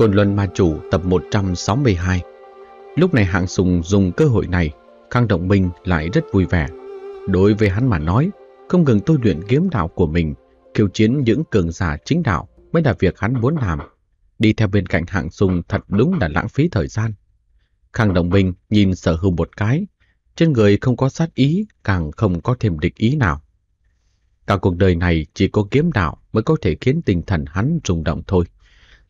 Côn Luân Ma Chủ tập 162 Lúc này Hạng Sùng dùng cơ hội này, Khang Động Minh lại rất vui vẻ. Đối với hắn mà nói, không ngừng tôi luyện kiếm đạo của mình, khiêu chiến những cường giả chính đạo mới là việc hắn muốn làm. Đi theo bên cạnh Hạng Sùng thật đúng là lãng phí thời gian. Khang Động Minh nhìn sở hưu một cái, trên người không có sát ý, càng không có thêm địch ý nào. Cả cuộc đời này chỉ có kiếm đạo mới có thể khiến tinh thần hắn rung động thôi.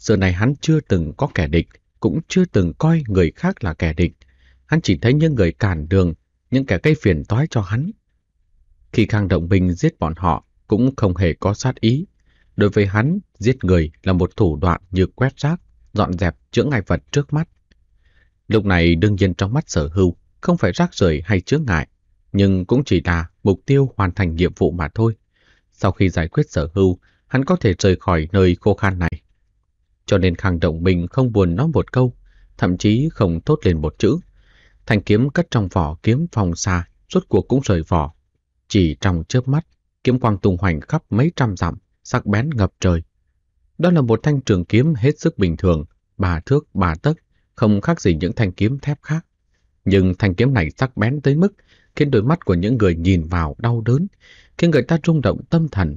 Giờ này hắn chưa từng có kẻ địch, cũng chưa từng coi người khác là kẻ địch. Hắn chỉ thấy những người cản đường, những kẻ gây phiền toái cho hắn. Khi Khang Động Bình giết bọn họ, cũng không hề có sát ý. Đối với hắn, giết người là một thủ đoạn như quét rác, dọn dẹp chữa ngại vật trước mắt. Lúc này đương nhiên trong mắt sở hưu không phải rác rưởi hay chướng ngại, nhưng cũng chỉ là mục tiêu hoàn thành nhiệm vụ mà thôi. Sau khi giải quyết sở hưu hắn có thể rời khỏi nơi khô khan này cho nên Khang Động Bình không buồn nói một câu, thậm chí không thốt lên một chữ. Thanh kiếm cất trong vỏ kiếm phong xa, rốt cuộc cũng rời vỏ. Chỉ trong chớp mắt, kiếm quang tung hoành khắp mấy trăm dặm, sắc bén ngập trời. Đó là một thanh trường kiếm hết sức bình thường, bà thước bà tấc, không khác gì những thanh kiếm thép khác. Nhưng thanh kiếm này sắc bén tới mức khiến đôi mắt của những người nhìn vào đau đớn, khiến người ta rung động tâm thần.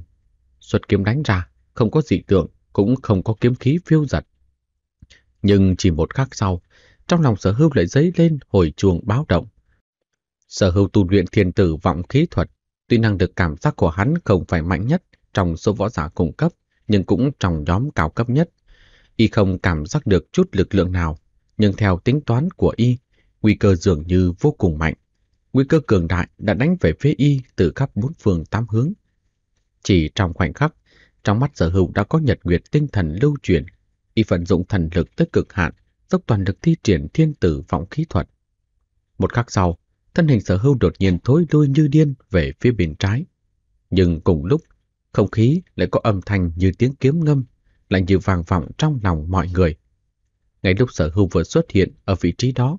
Xuất kiếm đánh ra, không có dị tượng, cũng không có kiếm khí phiêu giật. Nhưng chỉ một khắc sau, trong lòng sở hưu lại dấy lên hồi chuông báo động. Sở hưu tu luyện thiên tử vọng khí thuật, tuy năng được cảm giác của hắn không phải mạnh nhất trong số võ giả cung cấp, nhưng cũng trong nhóm cao cấp nhất. Y không cảm giác được chút lực lượng nào, nhưng theo tính toán của Y, nguy cơ dường như vô cùng mạnh. Nguy cơ cường đại đã đánh về phía Y từ khắp bốn phương tám hướng. Chỉ trong khoảnh khắc, trong mắt sở hữu đã có nhật nguyệt tinh thần lưu chuyển, y vận dụng thần lực tới cực hạn, dốc toàn lực thi triển thiên tử vọng khí thuật. Một khắc sau, thân hình sở hữu đột nhiên thối lui như điên về phía bên trái. Nhưng cùng lúc, không khí lại có âm thanh như tiếng kiếm ngâm, lại như vàng vọng trong lòng mọi người. Ngay lúc sở hữu vừa xuất hiện ở vị trí đó,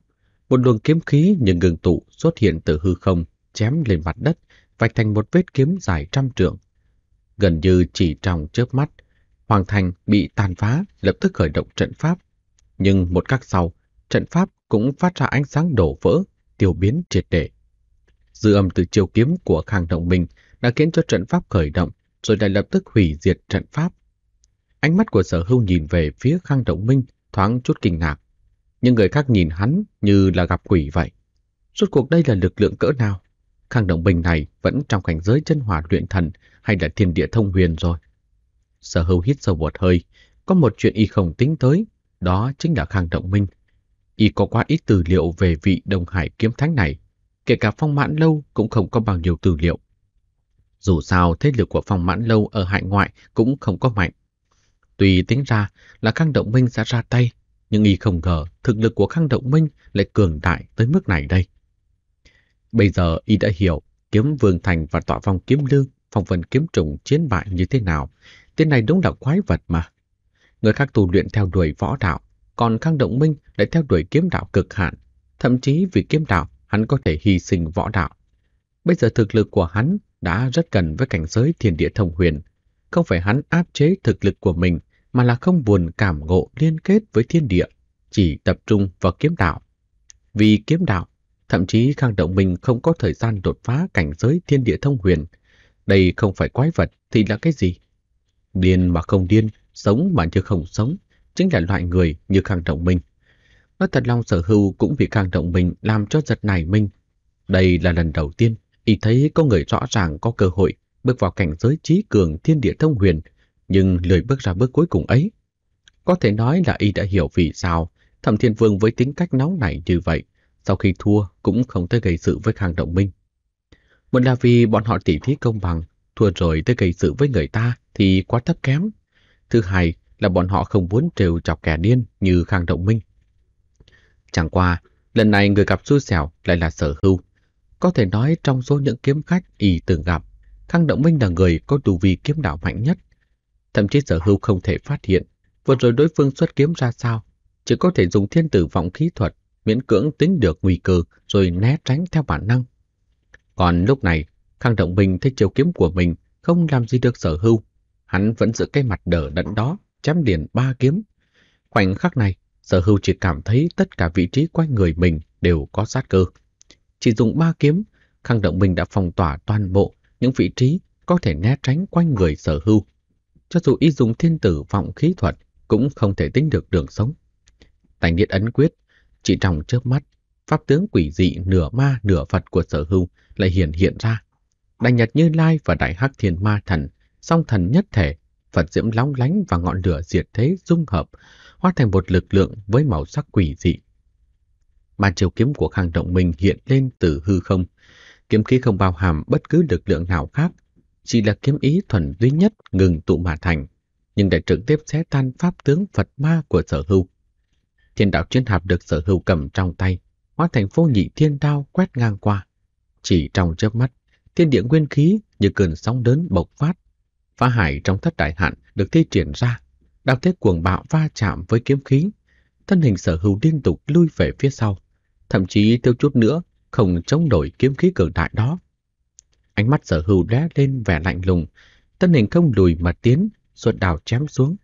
một luồng kiếm khí như ngừng tụ xuất hiện từ hư không, chém lên mặt đất, vạch thành một vết kiếm dài trăm trượng gần như chỉ trong chớp mắt. Hoàng thành bị tàn phá, lập tức khởi động trận pháp. Nhưng một khắc sau, trận pháp cũng phát ra ánh sáng đổ vỡ, tiêu biến triệt để. Dư âm từ chiêu kiếm của Khang Động Minh đã khiến cho trận pháp khởi động, rồi lại lập tức hủy diệt trận pháp. Ánh mắt của sở hưu nhìn về phía Khang Động Minh thoáng chút kinh ngạc. Nhưng người khác nhìn hắn như là gặp quỷ vậy. Suốt cuộc đây là lực lượng cỡ nào? Khang Động Bình này vẫn trong cảnh giới chân hòa luyện thần hay là thiên địa thông huyền rồi. Sở hữu hít sâu một hơi, có một chuyện y không tính tới, đó chính là Khang Động Minh. Y có quá ít tư liệu về vị Đông Hải kiếm thánh này, kể cả phong mãn lâu cũng không có bao nhiêu tư liệu. Dù sao thế lực của phong mãn lâu ở hải ngoại cũng không có mạnh. Tuy tính ra là Khang Động Minh sẽ ra tay, nhưng y không ngờ thực lực của Khang Động Minh lại cường đại tới mức này đây. Bây giờ y đã hiểu kiếm vương thành và tọa phong kiếm lương, phong vân kiếm trùng chiến bại như thế nào. Tên này đúng là quái vật mà. Người khác tu luyện theo đuổi võ đạo, còn Khang Động Minh lại theo đuổi kiếm đạo cực hạn. Thậm chí vì kiếm đạo, hắn có thể hy sinh võ đạo. Bây giờ thực lực của hắn đã rất gần với cảnh giới thiên địa thông huyền. Không phải hắn áp chế thực lực của mình, mà là không buồn cảm ngộ liên kết với thiên địa, chỉ tập trung vào kiếm đạo. Vì kiếm đạo Thậm chí Khang Động Minh không có thời gian đột phá cảnh giới thiên địa thông huyền. Đây không phải quái vật thì là cái gì? Điên mà không điên, sống mà chưa không sống, chính là loại người như Khang Động Minh. Nó thật lòng sở hữu cũng vì Khang Động Minh làm cho giật nảy mình. Đây là lần đầu tiên y thấy có người rõ ràng có cơ hội bước vào cảnh giới trí cường thiên địa thông huyền, nhưng lười bước ra bước cuối cùng ấy. Có thể nói là y đã hiểu vì sao Thẩm Thiên Vương với tính cách nóng nảy như vậy sau khi thua cũng không tới gây sự với Khang Động Minh. Một là vì bọn họ tỉ thí công bằng, thua rồi tới gây sự với người ta thì quá thấp kém. Thứ hai là bọn họ không muốn trêu chọc kẻ điên như Khang Động Minh. Chẳng qua, lần này người gặp xui xẻo lại là sở hưu. Có thể nói trong số những kiếm khách y từng gặp, Khang Động Minh là người có tu vi kiếm đạo mạnh nhất. Thậm chí sở hưu không thể phát hiện vừa rồi đối phương xuất kiếm ra sao, chỉ có thể dùng thiên tử vọng khí thuật miễn cưỡng tính được nguy cơ rồi né tránh theo bản năng. Còn lúc này, Khang Động Bình thấy chiều kiếm của mình không làm gì được sở hưu. Hắn vẫn giữ cái mặt đỡ đẫn đó, chém liền ba kiếm. Khoảnh khắc này, sở hưu chỉ cảm thấy tất cả vị trí quanh người mình đều có sát cơ. Chỉ dùng ba kiếm, Khang Động Bình đã phong tỏa toàn bộ những vị trí có thể né tránh quanh người sở hưu. Cho dù y dùng thiên tử vọng khí thuật cũng không thể tính được đường sống. Tài nghiệt ấn quyết chỉ trong trước mắt, pháp tướng quỷ dị nửa ma nửa Phật của sở hữu lại hiện hiện ra. Đại Nhật Như Lai và Đại Hắc Thiên Ma Thần, song thần nhất thể, Phật diễm long lánh và ngọn lửa diệt thế dung hợp, hóa thành một lực lượng với màu sắc quỷ dị. Mà chiều kiếm của Khang Động Minh hiện lên từ hư không, kiếm khí không bao hàm bất cứ lực lượng nào khác, chỉ là kiếm ý thuần duy nhất ngừng tụ mà thành, nhưng đã trực tiếp xé tan pháp tướng Phật ma của sở hữu. Thiên đạo chiến hạp được sở hữu cầm trong tay, hóa thành vô nhị thiên đao quét ngang qua. Chỉ trong chớp mắt, thiên địa nguyên khí như cơn sóng lớn bộc phát. Phá hải trong thất đại hạn được thi triển ra, đạo thế cuồng bạo va chạm với kiếm khí. Thân hình sở hữu liên tục lui về phía sau, thậm chí tiêu chút nữa không chống nổi kiếm khí cường đại đó. Ánh mắt sở hữu đá lên vẻ lạnh lùng, thân hình không lùi mà tiến, suốt đào chém xuống.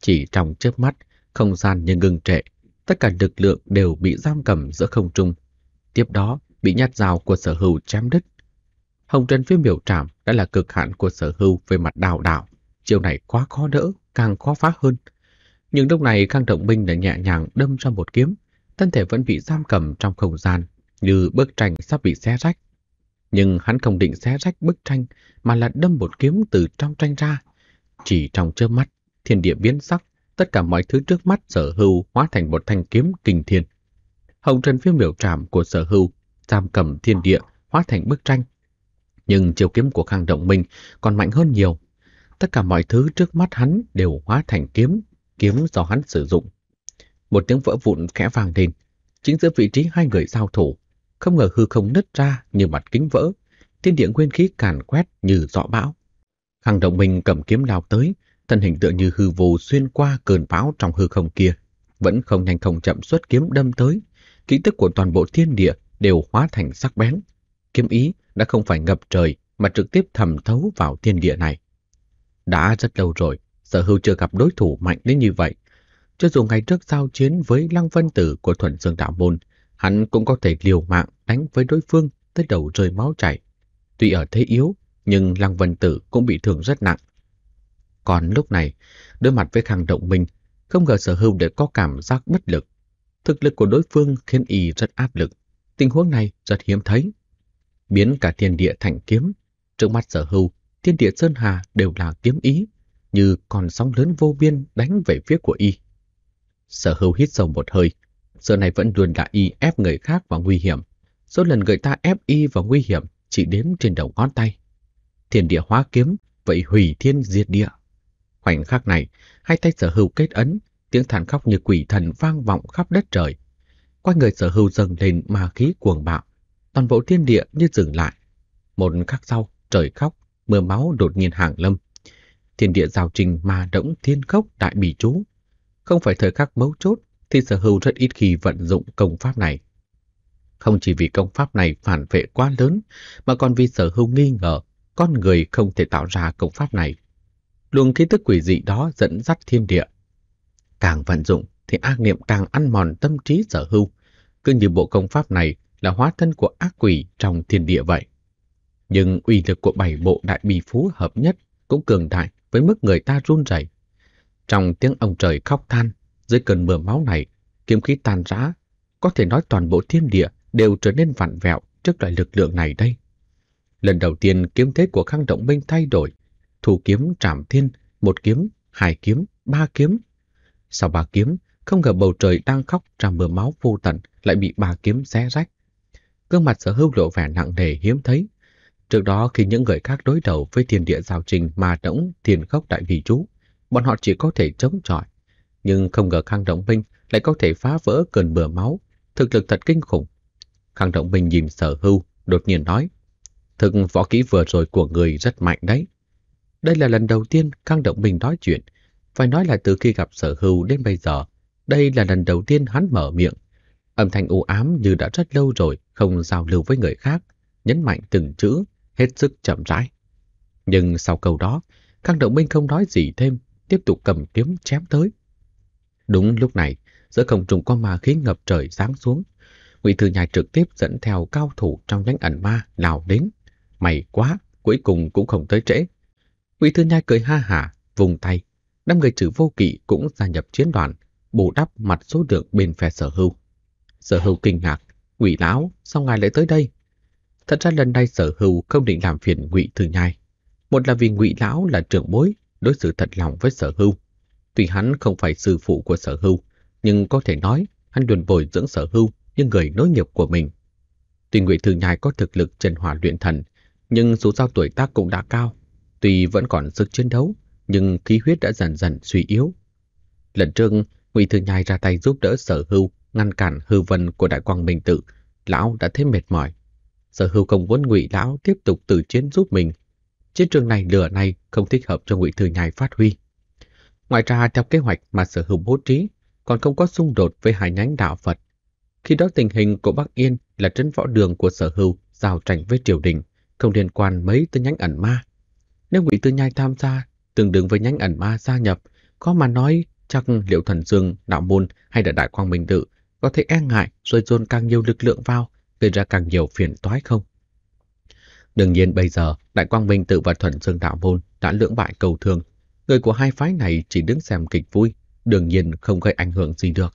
Chỉ trong chớp mắt, không gian như ngừng trệ, tất cả lực lượng đều bị giam cầm giữa không trung. Tiếp đó, bị nhát dao của sở hữu chém đứt. Hồng Trần phía biểu trảm đã là cực hạn của sở hữu về mặt đào đạo. Chiều này quá khó đỡ, càng khó phá hơn. Nhưng lúc này Khang Động Binh đã nhẹ nhàng đâm ra một kiếm, thân thể vẫn bị giam cầm trong không gian, như bức tranh sắp bị xé rách. Nhưng hắn không định xé rách bức tranh, mà là đâm một kiếm từ trong tranh ra. Chỉ trong chớp mắt, thiên địa biến sắc, tất cả mọi thứ trước mắt sở hưu hóa thành một thanh kiếm kinh thiên. Hồng trần phiêu miểu trảm của sở hưu, giam cầm thiên địa, hóa thành bức tranh. Nhưng chiều kiếm của Khang Động Minh còn mạnh hơn nhiều. Tất cả mọi thứ trước mắt hắn đều hóa thành kiếm, kiếm do hắn sử dụng. Một tiếng vỡ vụn khẽ vang lên, chính giữa vị trí hai người giao thủ. Không ngờ hư không nứt ra như mặt kính vỡ, thiên địa nguyên khí càn quét như dọ bão. Khang Động Minh cầm kiếm lao tới, thân hình tựa như hư vô xuyên qua cơn bão trong hư không kia, vẫn không nhanh không chậm xuất kiếm đâm tới, kỹ tức của toàn bộ thiên địa đều hóa thành sắc bén. Kiếm ý đã không phải ngập trời mà trực tiếp thẩm thấu vào thiên địa này. Đã rất lâu rồi, sở Hưu chưa gặp đối thủ mạnh đến như vậy. Cho dù ngày trước giao chiến với Lăng Vân Tử của Thuần Dương Đạo Môn, hắn cũng có thể liều mạng đánh với đối phương tới đầu rơi máu chảy. Tuy ở thế yếu, nhưng Lăng Vân Tử cũng bị thương rất nặng, còn lúc này, đối mặt với khang động minh, không ngờ sở hưu để có cảm giác bất lực. Thực lực của đối phương khiến y rất áp lực. Tình huống này rất hiếm thấy. Biến cả thiên địa thành kiếm. Trước mắt sở hưu, thiên địa Sơn Hà đều là kiếm ý, như còn sóng lớn vô biên đánh về phía của y. Sở hưu hít sâu một hơi. Giờ này vẫn luôn là y ép người khác vào nguy hiểm. Số lần người ta ép y vào nguy hiểm chỉ đếm trên đầu ngón tay. Thiên địa hóa kiếm, vậy hủy thiên diệt địa. Khoảnh khắc này, hai tay sở hữu kết ấn, tiếng thản khóc như quỷ thần vang vọng khắp đất trời. Qua người sở hữu dâng lên ma khí cuồng bạo, toàn bộ thiên địa như dừng lại. Một khắc sau, trời khóc, mưa máu đột nhiên hàng lâm. Thiên địa giao trình ma động thiên khốc đại bỉ chú. Không phải thời khắc mấu chốt thì sở hữu rất ít khi vận dụng công pháp này. Không chỉ vì công pháp này phản vệ quá lớn, mà còn vì sở hữu nghi ngờ con người không thể tạo ra công pháp này luồng khí tức quỷ dị đó dẫn dắt thiên địa. Càng vận dụng thì ác niệm càng ăn mòn tâm trí sở hữu, cứ như bộ công pháp này là hóa thân của ác quỷ trong thiên địa vậy. Nhưng uy lực của bảy bộ đại bì phú hợp nhất cũng cường đại với mức người ta run rẩy. Trong tiếng ông trời khóc than, dưới cơn mưa máu này, kiếm khí tan rã, có thể nói toàn bộ thiên địa đều trở nên vặn vẹo trước loại lực lượng này đây. Lần đầu tiên kiếm thế của Khang Động Minh thay đổi, thủ kiếm trảm thiên, một kiếm, hai kiếm, ba kiếm. Sau ba kiếm, không ngờ bầu trời đang khóc tràn mưa máu vô tận lại bị ba kiếm xé rách. Gương mặt sở hữu lộ vẻ nặng nề hiếm thấy. Trước đó khi những người khác đối đầu với thiên địa giao trình mà đỗng thiên khốc đại vị chú, bọn họ chỉ có thể chống chọi. Nhưng không ngờ Khang Động Minh lại có thể phá vỡ cơn mưa máu, thực lực thật kinh khủng. Khang Động Minh nhìn sở hưu, đột nhiên nói, thực võ kỹ vừa rồi của người rất mạnh đấy. Đây là lần đầu tiên Khang Động Bình nói chuyện. Phải nói là từ khi gặp sở Hưu đến bây giờ, đây là lần đầu tiên hắn mở miệng. Âm thanh u ám như đã rất lâu rồi, không giao lưu với người khác, nhấn mạnh từng chữ, hết sức chậm rãi. Nhưng sau câu đó, Khang Động Minh không nói gì thêm, tiếp tục cầm kiếm chém tới. Đúng lúc này, giữa không trung có ma khí ngập trời sáng xuống. Ngụy Thư Nhai trực tiếp dẫn theo cao thủ trong nhánh ẩn ma nào đến. May quá, cuối cùng cũng không tới trễ. Ngụy Thư Nhai cười ha hả, vùng tay. Năm người trừ vô kỵ cũng gia nhập chiến đoàn, bù đắp mặt số lượng bên phe sở hưu. Sở hưu kinh ngạc, Ngụy lão, sao ngài lại tới đây? Thật ra lần này sở hưu không định làm phiền Ngụy Thư Nhai. Một là vì Ngụy lão là trưởng bối, đối xử thật lòng với sở hưu, Tuy hắn không phải sư phụ của sở hưu, nhưng có thể nói hắn đồn bồi dưỡng sở hưu như người nối nghiệp của mình. Tuy Ngụy Thư Nhai có thực lực chân hòa luyện thần, nhưng số giao tuổi tác cũng đã cao, Tuy vẫn còn sức chiến đấu, nhưng khí huyết đã dần dần suy yếu. Lần trước, Ngụy Thừa Nhai ra tay giúp đỡ Sở Hưu ngăn cản hư vân của Đại Quang Minh Tự, lão đã thấy mệt mỏi. Sở Hưu không muốn Ngụy lão tiếp tục từ chiến giúp mình. Chiến trường này lửa này không thích hợp cho Ngụy Thừa Nhai phát huy. Ngoài ra theo kế hoạch mà Sở Hưu bố trí, còn không có xung đột với hai nhánh đạo Phật. Khi đó tình hình của Bắc Yên là trấn võ đường của Sở Hưu giao tranh với triều đình, không liên quan mấy tới nhánh ẩn ma. Nếu Ngụy Tư Nhai tham gia, tương đương với nhánh ẩn ma gia nhập, có mà nói chắc liệu thần dương, đạo môn hay là đại quang minh tự có thể e ngại rồi dồn càng nhiều lực lượng vào, gây ra càng nhiều phiền toái không? Đương nhiên bây giờ, đại quang minh tự và thuần dương đạo môn đã lưỡng bại cầu thường. Người của hai phái này chỉ đứng xem kịch vui, đương nhiên không gây ảnh hưởng gì được.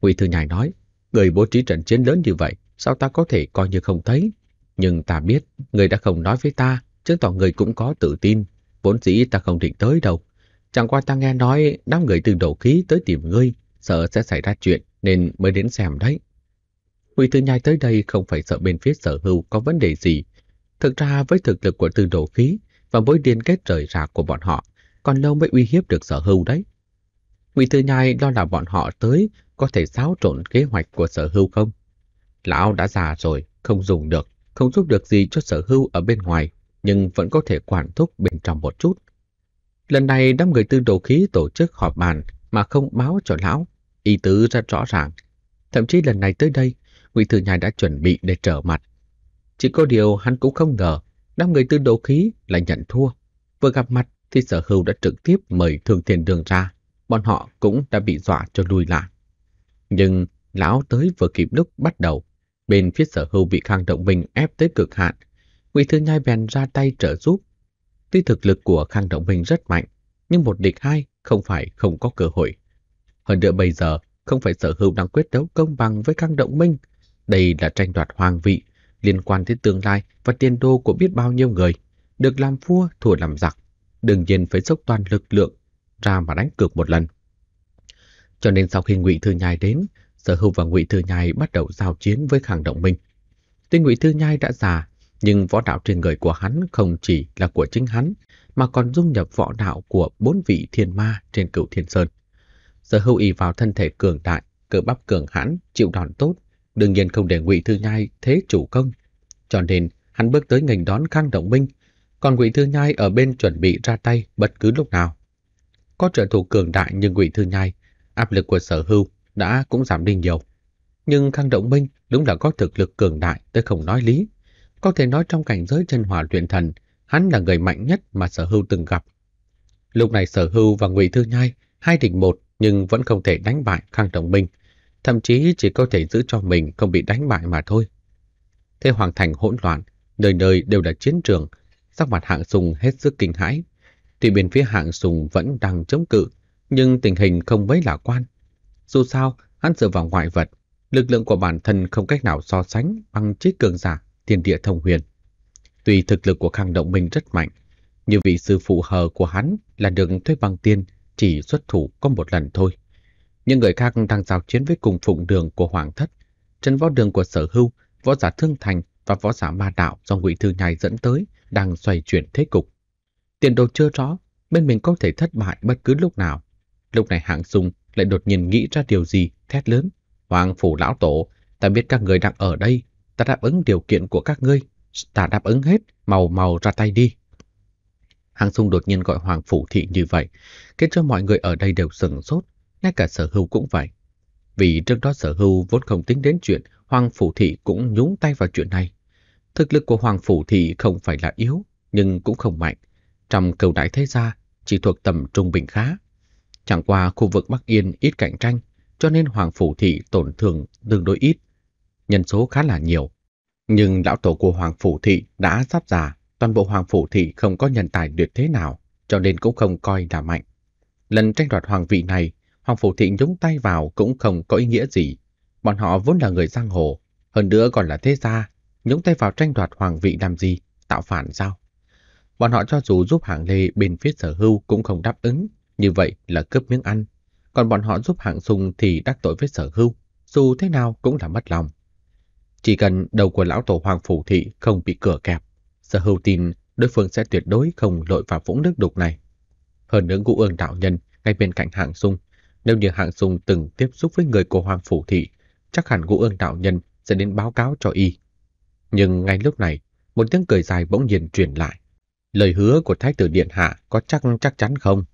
Quỷ thư nhài nói, người bố trí trận chiến lớn như vậy, sao ta có thể coi như không thấy? Nhưng ta biết, người đã không nói với ta chứng tỏ người cũng có tự tin. Vốn dĩ ta không định tới đâu. Chẳng qua ta nghe nói đám người từ đầu khí tới tìm ngươi, sợ sẽ xảy ra chuyện nên mới đến xem đấy. Ngụy Tư Nhai tới đây không phải sợ bên phía sở hưu có vấn đề gì. Thực ra với thực lực của từ đầu khí và mối liên kết rời rạc của bọn họ, còn lâu mới uy hiếp được sở hưu đấy. Ngụy Tư Nhai lo là bọn họ tới có thể xáo trộn kế hoạch của sở hưu không? Lão đã già rồi, không dùng được, không giúp được gì cho sở hưu ở bên ngoài nhưng vẫn có thể quản thúc bên trong một chút. Lần này đám người tư đồ khí tổ chức họp bàn mà không báo cho lão, ý tứ ra rõ ràng. Thậm chí lần này tới đây, Ngụy Thừa Nhai đã chuẩn bị để trở mặt. Chỉ có điều hắn cũng không ngờ, đám người tư đồ khí lại nhận thua. Vừa gặp mặt thì sở hữu đã trực tiếp mời thường thiên đường ra, bọn họ cũng đã bị dọa cho lùi lại. Nhưng lão tới vừa kịp lúc bắt đầu, bên phía sở hữu bị khang động mình ép tới cực hạn, Ngụy Thư Nhai bèn ra tay trợ giúp. Tuy thực lực của Khang Động Minh rất mạnh, nhưng một địch hai không phải không có cơ hội. Hơn nữa bây giờ, không phải sở hữu đang quyết đấu công bằng với Khang Động Minh. Đây là tranh đoạt hoàng vị, liên quan tới tương lai và tiền đô của biết bao nhiêu người. Được làm vua, thua làm giặc. Đương nhiên phải dốc toàn lực lượng ra mà đánh cược một lần. Cho nên sau khi Ngụy Thư Nhai đến, Sở Hữu và Ngụy Thư Nhai bắt đầu giao chiến với Khang Động Minh. Tuy Ngụy Thư Nhai đã già nhưng võ đạo trên người của hắn không chỉ là của chính hắn, mà còn dung nhập võ đạo của bốn vị thiên ma trên cửu thiên sơn. Sở hữu y vào thân thể cường đại, cơ bắp cường hãn, chịu đòn tốt, đương nhiên không để ngụy Thư Nhai thế chủ công. Cho nên, hắn bước tới ngành đón Khang Động binh còn ngụy Thư Nhai ở bên chuẩn bị ra tay bất cứ lúc nào. Có trợ thủ cường đại như ngụy Thư Nhai, áp lực của sở hữu đã cũng giảm đi nhiều. Nhưng Khang Động binh đúng là có thực lực cường đại tới không nói lý. Có thể nói trong cảnh giới chân hỏa luyện thần, hắn là người mạnh nhất mà sở hưu từng gặp. Lúc này sở hưu và ngụy Thư Nhai hai địch một nhưng vẫn không thể đánh bại Khang Trọng Minh, thậm chí chỉ có thể giữ cho mình không bị đánh bại mà thôi. Thế hoàng thành hỗn loạn, nơi nơi đều là chiến trường, sắc mặt hạng sùng hết sức kinh hãi. Tuy bên phía hạng sùng vẫn đang chống cự, nhưng tình hình không mấy lạc quan. Dù sao, hắn dựa vào ngoại vật, lực lượng của bản thân không cách nào so sánh bằng chiếc cường giả thiên địa thông huyền. Tuy thực lực của Khang Động Minh rất mạnh, nhưng vị sư phụ hờ của hắn là được thuê bằng tiên chỉ xuất thủ có một lần thôi. Những người khác đang giao chiến với cùng phụng đường của Hoàng Thất, chân võ đường của Sở Hưu, võ giả Thương Thành và võ giả Ma Đạo do Ngụy Thư Nhai dẫn tới đang xoay chuyển thế cục. Tiền đồ chưa rõ, bên mình có thể thất bại bất cứ lúc nào. Lúc này Hạng Dung lại đột nhiên nghĩ ra điều gì, thét lớn. Hoàng phủ lão tổ, ta biết các người đang ở đây, ta đáp ứng điều kiện của các ngươi, ta đáp ứng hết, màu màu ra tay đi. Hàng Sung đột nhiên gọi Hoàng Phủ Thị như vậy, khiến cho mọi người ở đây đều sừng sốt, ngay cả sở hưu cũng vậy. Vì trước đó sở hưu vốn không tính đến chuyện, Hoàng Phủ Thị cũng nhúng tay vào chuyện này. Thực lực của Hoàng Phủ Thị không phải là yếu, nhưng cũng không mạnh. Trong cầu đại thế gia, chỉ thuộc tầm trung bình khá. Chẳng qua khu vực Bắc Yên ít cạnh tranh, cho nên Hoàng Phủ Thị tổn thương tương đối ít nhân số khá là nhiều. Nhưng lão tổ của Hoàng Phủ Thị đã sắp già, toàn bộ Hoàng Phủ Thị không có nhân tài tuyệt thế nào, cho nên cũng không coi là mạnh. Lần tranh đoạt hoàng vị này, Hoàng Phủ Thị nhúng tay vào cũng không có ý nghĩa gì. Bọn họ vốn là người giang hồ, hơn nữa còn là thế gia, nhúng tay vào tranh đoạt hoàng vị làm gì, tạo phản sao? Bọn họ cho dù giúp hạng lê bên phía sở hưu cũng không đáp ứng, như vậy là cướp miếng ăn. Còn bọn họ giúp hạng sùng thì đắc tội với sở hưu, dù thế nào cũng là mất lòng. Chỉ cần đầu của lão tổ hoàng phủ thị không bị cửa kẹp, sở hữu tin đối phương sẽ tuyệt đối không lội vào vũng nước đục này. Hơn nữa ngũ ương đạo nhân ngay bên cạnh hạng sung, nếu như hạng sung từng tiếp xúc với người của hoàng phủ thị, chắc hẳn ngũ ương đạo nhân sẽ đến báo cáo cho y. Nhưng ngay lúc này, một tiếng cười dài bỗng nhiên truyền lại. Lời hứa của thái tử điện hạ có chắc chắc chắn không?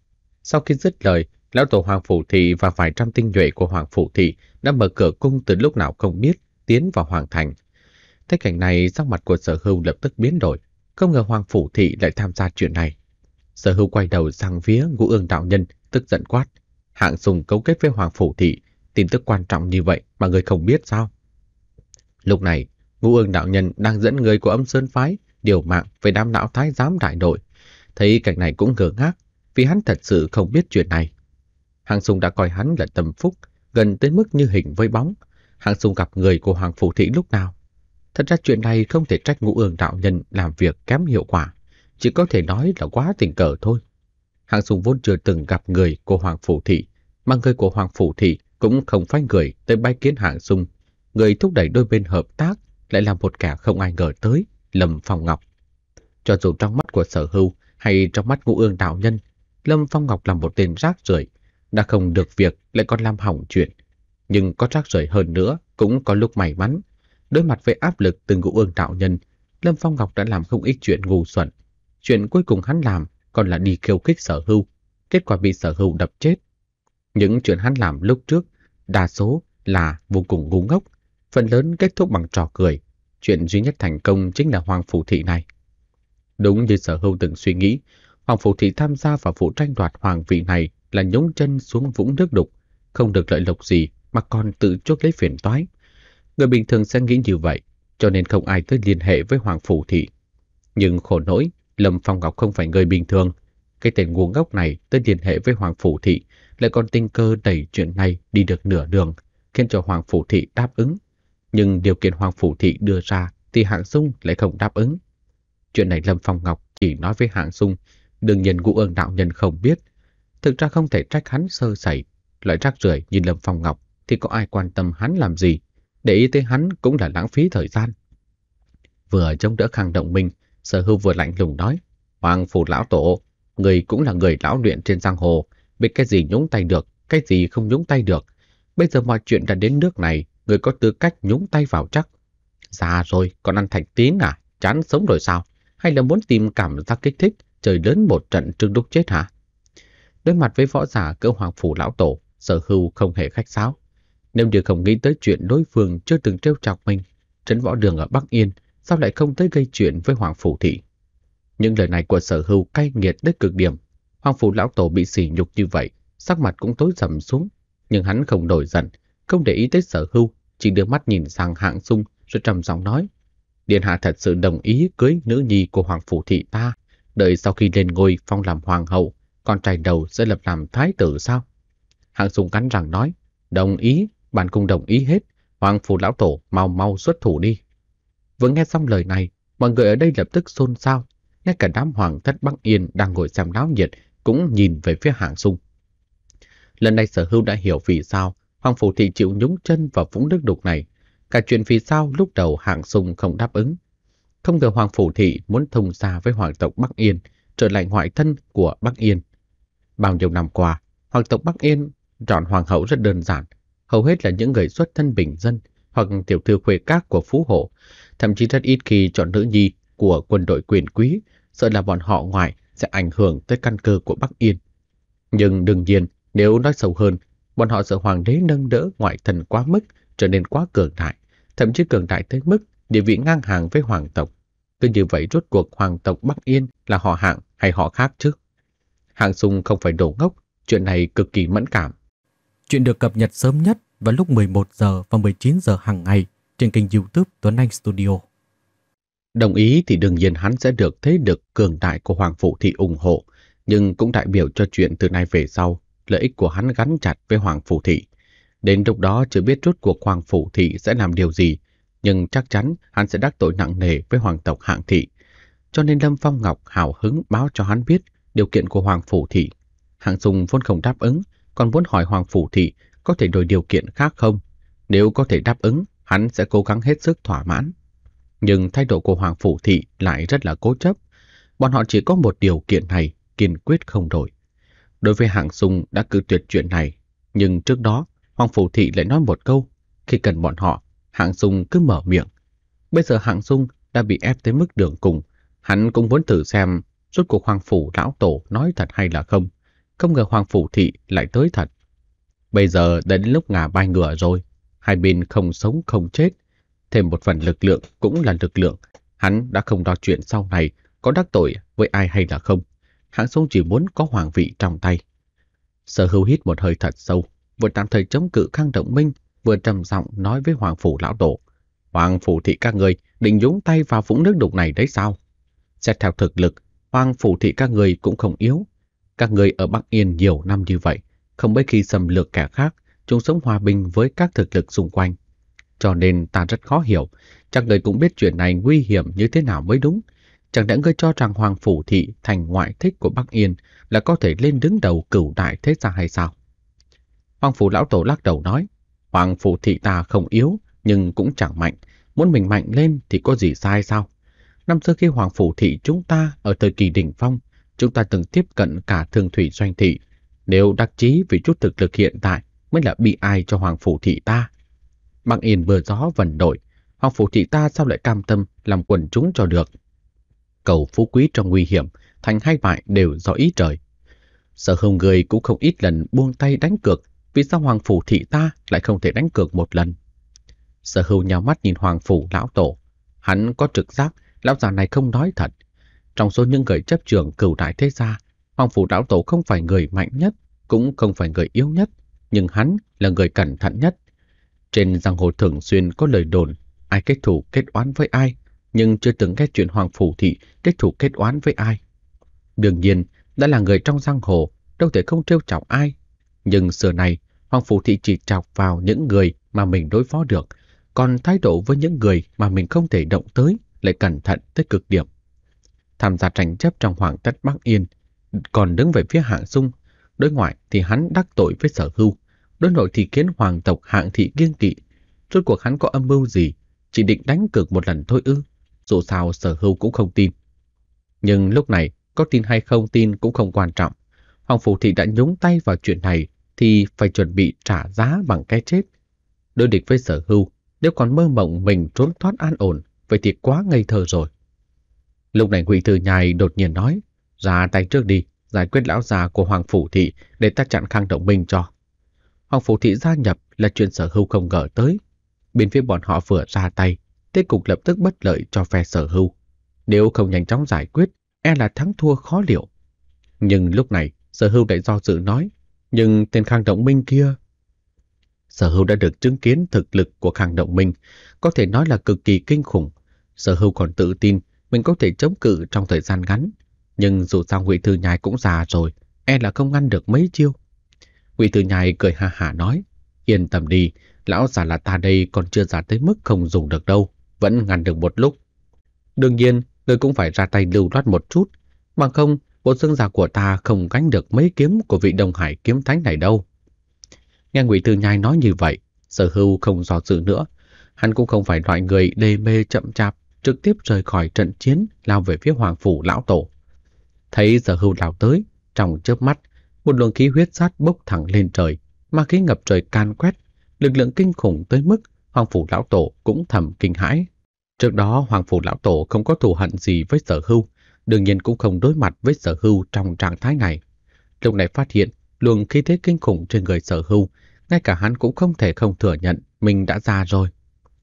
Sau khi dứt lời, lão tổ hoàng phủ thị và vài trăm tinh nhuệ của hoàng phủ thị đã mở cửa cung từ lúc nào không biết, tiến vào hoàng thành. Thấy cảnh này, sắc mặt của sở hưu lập tức biến đổi. Không ngờ hoàng phủ thị lại tham gia chuyện này. Sở hưu quay đầu sang phía ngũ ương đạo nhân, tức giận quát. Hạng sùng cấu kết với hoàng phủ thị, tin tức quan trọng như vậy mà người không biết sao? Lúc này, ngũ ương đạo nhân đang dẫn người của âm sơn phái, điều mạng về đám lão thái giám đại đội. Thấy cảnh này cũng ngờ ngác, vì hắn thật sự không biết chuyện này. hạng Sùng đã coi hắn là tâm phúc, gần tới mức như hình với bóng, Hàng Sùng gặp người của Hoàng Phủ Thị lúc nào. Thật ra chuyện này không thể trách ngũ ương đạo nhân làm việc kém hiệu quả, chỉ có thể nói là quá tình cờ thôi. Hàng Sùng vốn chưa từng gặp người của Hoàng Phủ Thị, mà người của Hoàng Phủ Thị cũng không phải người tới bái kiến Hàng Sùng. Người thúc đẩy đôi bên hợp tác lại là một kẻ không ai ngờ tới, Lâm Phong Ngọc. Cho dù trong mắt của sở hưu hay trong mắt ngũ ương đạo nhân, Lâm Phong Ngọc là một tên rác rưởi đã không được việc lại còn làm hỏng chuyện, nhưng có rác rưởi hơn nữa cũng có lúc may mắn. Đối mặt với áp lực từ ngũ ương đạo nhân, Lâm Phong Ngọc đã làm không ít chuyện ngu xuẩn. Chuyện cuối cùng hắn làm còn là đi khiêu khích sở hưu, kết quả bị sở hưu đập chết. Những chuyện hắn làm lúc trước, đa số là vô cùng ngu ngốc, phần lớn kết thúc bằng trò cười. Chuyện duy nhất thành công chính là Hoàng Phủ Thị này. Đúng như sở hưu từng suy nghĩ, Hoàng Phủ Thị tham gia vào vụ tranh đoạt hoàng vị này là nhúng chân xuống vũng nước đục, không được lợi lộc gì mà còn tự chuốc lấy phiền toái. Người bình thường sẽ nghĩ như vậy, cho nên không ai tới liên hệ với Hoàng Phủ Thị. Nhưng khổ nỗi, Lâm Phong Ngọc không phải người bình thường. Cái tên ngu ngốc này tới liên hệ với Hoàng Phủ Thị lại còn tình cơ đẩy chuyện này đi được nửa đường, khiến cho Hoàng Phủ Thị đáp ứng. Nhưng điều kiện Hoàng Phủ Thị đưa ra thì Hạng Dung lại không đáp ứng. Chuyện này Lâm Phong Ngọc chỉ nói với Hạng Dung, đừng nhìn ngũ ương đạo nhân không biết. Thực ra không thể trách hắn sơ sẩy, loại rác rưởi như Lâm Phong Ngọc thì có ai quan tâm hắn làm gì, để ý tới hắn cũng là lãng phí thời gian. Vừa chống đỡ khang động minh, sở hưu vừa lạnh lùng nói, Hoàng phủ lão tổ, người cũng là người lão luyện trên giang hồ, biết cái gì nhúng tay được, cái gì không nhúng tay được. Bây giờ mọi chuyện đã đến nước này, người có tư cách nhúng tay vào chắc. Già dạ rồi, còn ăn thạch tín à? Chán sống rồi sao? Hay là muốn tìm cảm giác kích thích, trời đến một trận trưng đúc chết hả? Đối mặt với võ giả cỡ hoàng phủ lão tổ, sở hưu không hề khách sáo. Nếu như không nghĩ tới chuyện đối phương chưa từng trêu chọc mình, trấn võ đường ở Bắc Yên, sao lại không tới gây chuyện với Hoàng Phủ Thị? Những lời này của sở hưu cay nghiệt đến cực điểm. Hoàng Phủ Lão Tổ bị sỉ nhục như vậy, sắc mặt cũng tối sầm xuống. Nhưng hắn không đổi giận, không để ý tới sở hưu, chỉ đưa mắt nhìn sang hạng sung rồi trầm giọng nói. Điện hạ thật sự đồng ý cưới nữ nhi của Hoàng Phủ Thị ta, đợi sau khi lên ngôi phong làm hoàng hậu, con trai đầu sẽ lập làm thái tử sao? Hạng sung cắn rằng nói, đồng ý, bạn cùng đồng ý hết, Hoàng Phủ Lão Tổ mau mau xuất thủ đi. Vừa nghe xong lời này, mọi người ở đây lập tức xôn xao, ngay cả đám hoàng thất Bắc Yên đang ngồi xem náo nhiệt cũng nhìn về phía hạng sung. Lần này sở hưu đã hiểu vì sao Hoàng Phủ Thị chịu nhúng chân vào vũng nước đục này, cả chuyện vì sao lúc đầu hạng sung không đáp ứng. Không ngờ Hoàng Phủ Thị muốn thông xa với hoàng tộc Bắc Yên, trở lại ngoại thân của Bắc Yên. Bao nhiêu năm qua, hoàng tộc Bắc Yên chọn hoàng hậu rất đơn giản, hầu hết là những người xuất thân bình dân hoặc tiểu thư khuê các của phú hộ, thậm chí rất ít khi chọn nữ nhi của quân đội quyền quý, sợ là bọn họ ngoài sẽ ảnh hưởng tới căn cơ của Bắc Yên. Nhưng đương nhiên, nếu nói sâu hơn, bọn họ sợ hoàng đế nâng đỡ ngoại thần quá mức, trở nên quá cường đại, thậm chí cường đại tới mức địa vị ngang hàng với hoàng tộc. Cứ như vậy rốt cuộc hoàng tộc Bắc Yên là họ hạng hay họ khác chứ? Hạng Sung không phải đồ ngốc, chuyện này cực kỳ mẫn cảm, Chuyện được cập nhật sớm nhất vào lúc 11 giờ và 19 giờ hàng ngày trên kênh YouTube Tuấn Anh Studio. Đồng ý thì đương nhiên hắn sẽ được thế lực cường đại của Hoàng Phụ Thị ủng hộ, nhưng cũng đại biểu cho chuyện từ nay về sau, lợi ích của hắn gắn chặt với Hoàng Phụ Thị. Đến lúc đó chưa biết rốt cuộc Hoàng Phụ Thị sẽ làm điều gì, nhưng chắc chắn hắn sẽ đắc tội nặng nề với Hoàng tộc Hạng Thị. Cho nên Lâm Phong Ngọc hào hứng báo cho hắn biết điều kiện của Hoàng Phủ Thị. Hạng Dung vốn không đáp ứng, còn muốn hỏi Hoàng Phủ Thị có thể đổi điều kiện khác không. Nếu có thể đáp ứng, hắn sẽ cố gắng hết sức thỏa mãn. Nhưng thái độ của Hoàng Phủ Thị lại rất là cố chấp. Bọn họ chỉ có một điều kiện này, kiên quyết không đổi. Đối với Hạng Sung đã cự tuyệt chuyện này, nhưng trước đó Hoàng Phủ Thị lại nói một câu. Khi cần bọn họ, Hạng Sung cứ mở miệng. Bây giờ Hạng Sung đã bị ép tới mức đường cùng. Hắn cũng muốn thử xem suốt cuộc Hoàng Phủ Lão Tổ nói thật hay là không không ngờ Hoàng Phủ Thị lại tới thật. Bây giờ đến lúc ngả bay ngựa rồi, hai bên không sống không chết. Thêm một phần lực lượng cũng là lực lượng, hắn đã không đo chuyện sau này có đắc tội với ai hay là không. Hắn sống chỉ muốn có hoàng vị trong tay. Sở hữu hít một hơi thật sâu, vừa tạm thời chống cự khang động minh, vừa trầm giọng nói với Hoàng Phủ Lão Tổ. Hoàng Phủ Thị các người định dũng tay vào vũng nước đục này đấy sao? Xét theo thực lực, Hoàng Phủ Thị các người cũng không yếu, các người ở Bắc Yên nhiều năm như vậy, không mấy khi xâm lược kẻ khác, chúng sống hòa bình với các thực lực xung quanh. Cho nên ta rất khó hiểu, chắc người cũng biết chuyện này nguy hiểm như thế nào mới đúng. Chẳng lẽ ngươi cho rằng Hoàng Phủ Thị thành ngoại thích của Bắc Yên là có thể lên đứng đầu cửu đại thế gia hay sao? Hoàng Phủ Lão Tổ lắc đầu nói, Hoàng Phủ Thị ta không yếu, nhưng cũng chẳng mạnh. Muốn mình mạnh lên thì có gì sai sao? Năm xưa khi Hoàng Phủ Thị chúng ta ở thời kỳ đỉnh phong chúng ta từng tiếp cận cả thương thủy doanh thị. Nếu đắc chí vì chút thực lực hiện tại mới là bị ai cho Hoàng Phủ Thị ta. Băng Yên vừa gió vần đổi, Hoàng Phủ Thị ta sao lại cam tâm làm quần chúng cho được. Cầu phú quý trong nguy hiểm, thành hay bại đều do ý trời. Sở hồng người cũng không ít lần buông tay đánh cược vì sao Hoàng Phủ Thị ta lại không thể đánh cược một lần. Sở hưu nhào mắt nhìn Hoàng Phủ lão tổ. Hắn có trực giác, lão già này không nói thật, trong số những người chấp trưởng cửu đại thế gia, Hoàng Phủ Đạo Tổ không phải người mạnh nhất, cũng không phải người yếu nhất, nhưng hắn là người cẩn thận nhất. Trên giang hồ thường xuyên có lời đồn, ai kết thủ kết oán với ai, nhưng chưa từng nghe chuyện Hoàng Phủ Thị kết thủ kết oán với ai. Đương nhiên, đã là người trong giang hồ, đâu thể không trêu chọc ai. Nhưng xưa này, Hoàng Phủ Thị chỉ chọc vào những người mà mình đối phó được, còn thái độ với những người mà mình không thể động tới lại cẩn thận tới cực điểm tham gia tranh chấp trong hoàng thất Bắc Yên, còn đứng về phía hạng sung. Đối ngoại thì hắn đắc tội với sở hưu, đối nội thì khiến hoàng tộc hạng thị kiên kỵ. Rốt cuộc hắn có âm mưu gì, chỉ định đánh cược một lần thôi ư, dù sao sở hưu cũng không tin. Nhưng lúc này, có tin hay không tin cũng không quan trọng. Hoàng Phủ Thị đã nhúng tay vào chuyện này thì phải chuẩn bị trả giá bằng cái chết. Đối địch với sở hưu, nếu còn mơ mộng mình trốn thoát an ổn, vậy thì quá ngây thơ rồi. Lúc này Huỳnh Thư Nhai đột nhiên nói, ra tay trước đi, giải quyết lão già của Hoàng Phủ Thị để ta chặn Khang Động Minh cho. Hoàng Phủ Thị gia nhập là chuyện sở hữu không ngờ tới. Bên phía bọn họ vừa ra tay, thế cục lập tức bất lợi cho phe sở hữu. Nếu không nhanh chóng giải quyết, e là thắng thua khó liệu. Nhưng lúc này, sở hữu lại do dự nói, nhưng tên Khang Động Minh kia... Sở hữu đã được chứng kiến thực lực của Khang Động Minh, có thể nói là cực kỳ kinh khủng. Sở hữu còn tự tin mình có thể chống cự trong thời gian ngắn, nhưng dù sao Ngụy Thư Nhai cũng già rồi, e là không ngăn được mấy chiêu. Ngụy Thư Nhai cười ha hả nói, yên tâm đi, lão già là ta đây còn chưa già tới mức không dùng được đâu, vẫn ngăn được một lúc. Đương nhiên, tôi cũng phải ra tay lưu loát một chút, bằng không bộ xương già của ta không gánh được mấy kiếm của vị Đông Hải kiếm thánh này đâu. Nghe Ngụy Tư Nhai nói như vậy, Sở Hưu không do dự nữa, hắn cũng không phải loại người đê mê chậm chạp, trực tiếp rời khỏi trận chiến lao về phía Hoàng Phủ Lão Tổ. Thấy giờ hưu lão tới, trong chớp mắt, một luồng khí huyết sát bốc thẳng lên trời, ma khí ngập trời can quét, lực lượng kinh khủng tới mức Hoàng Phủ Lão Tổ cũng thầm kinh hãi. Trước đó Hoàng Phủ Lão Tổ không có thù hận gì với sở hưu, đương nhiên cũng không đối mặt với sở hưu trong trạng thái này. Lúc này phát hiện luồng khí thế kinh khủng trên người sở hưu, ngay cả hắn cũng không thể không thừa nhận mình đã già rồi.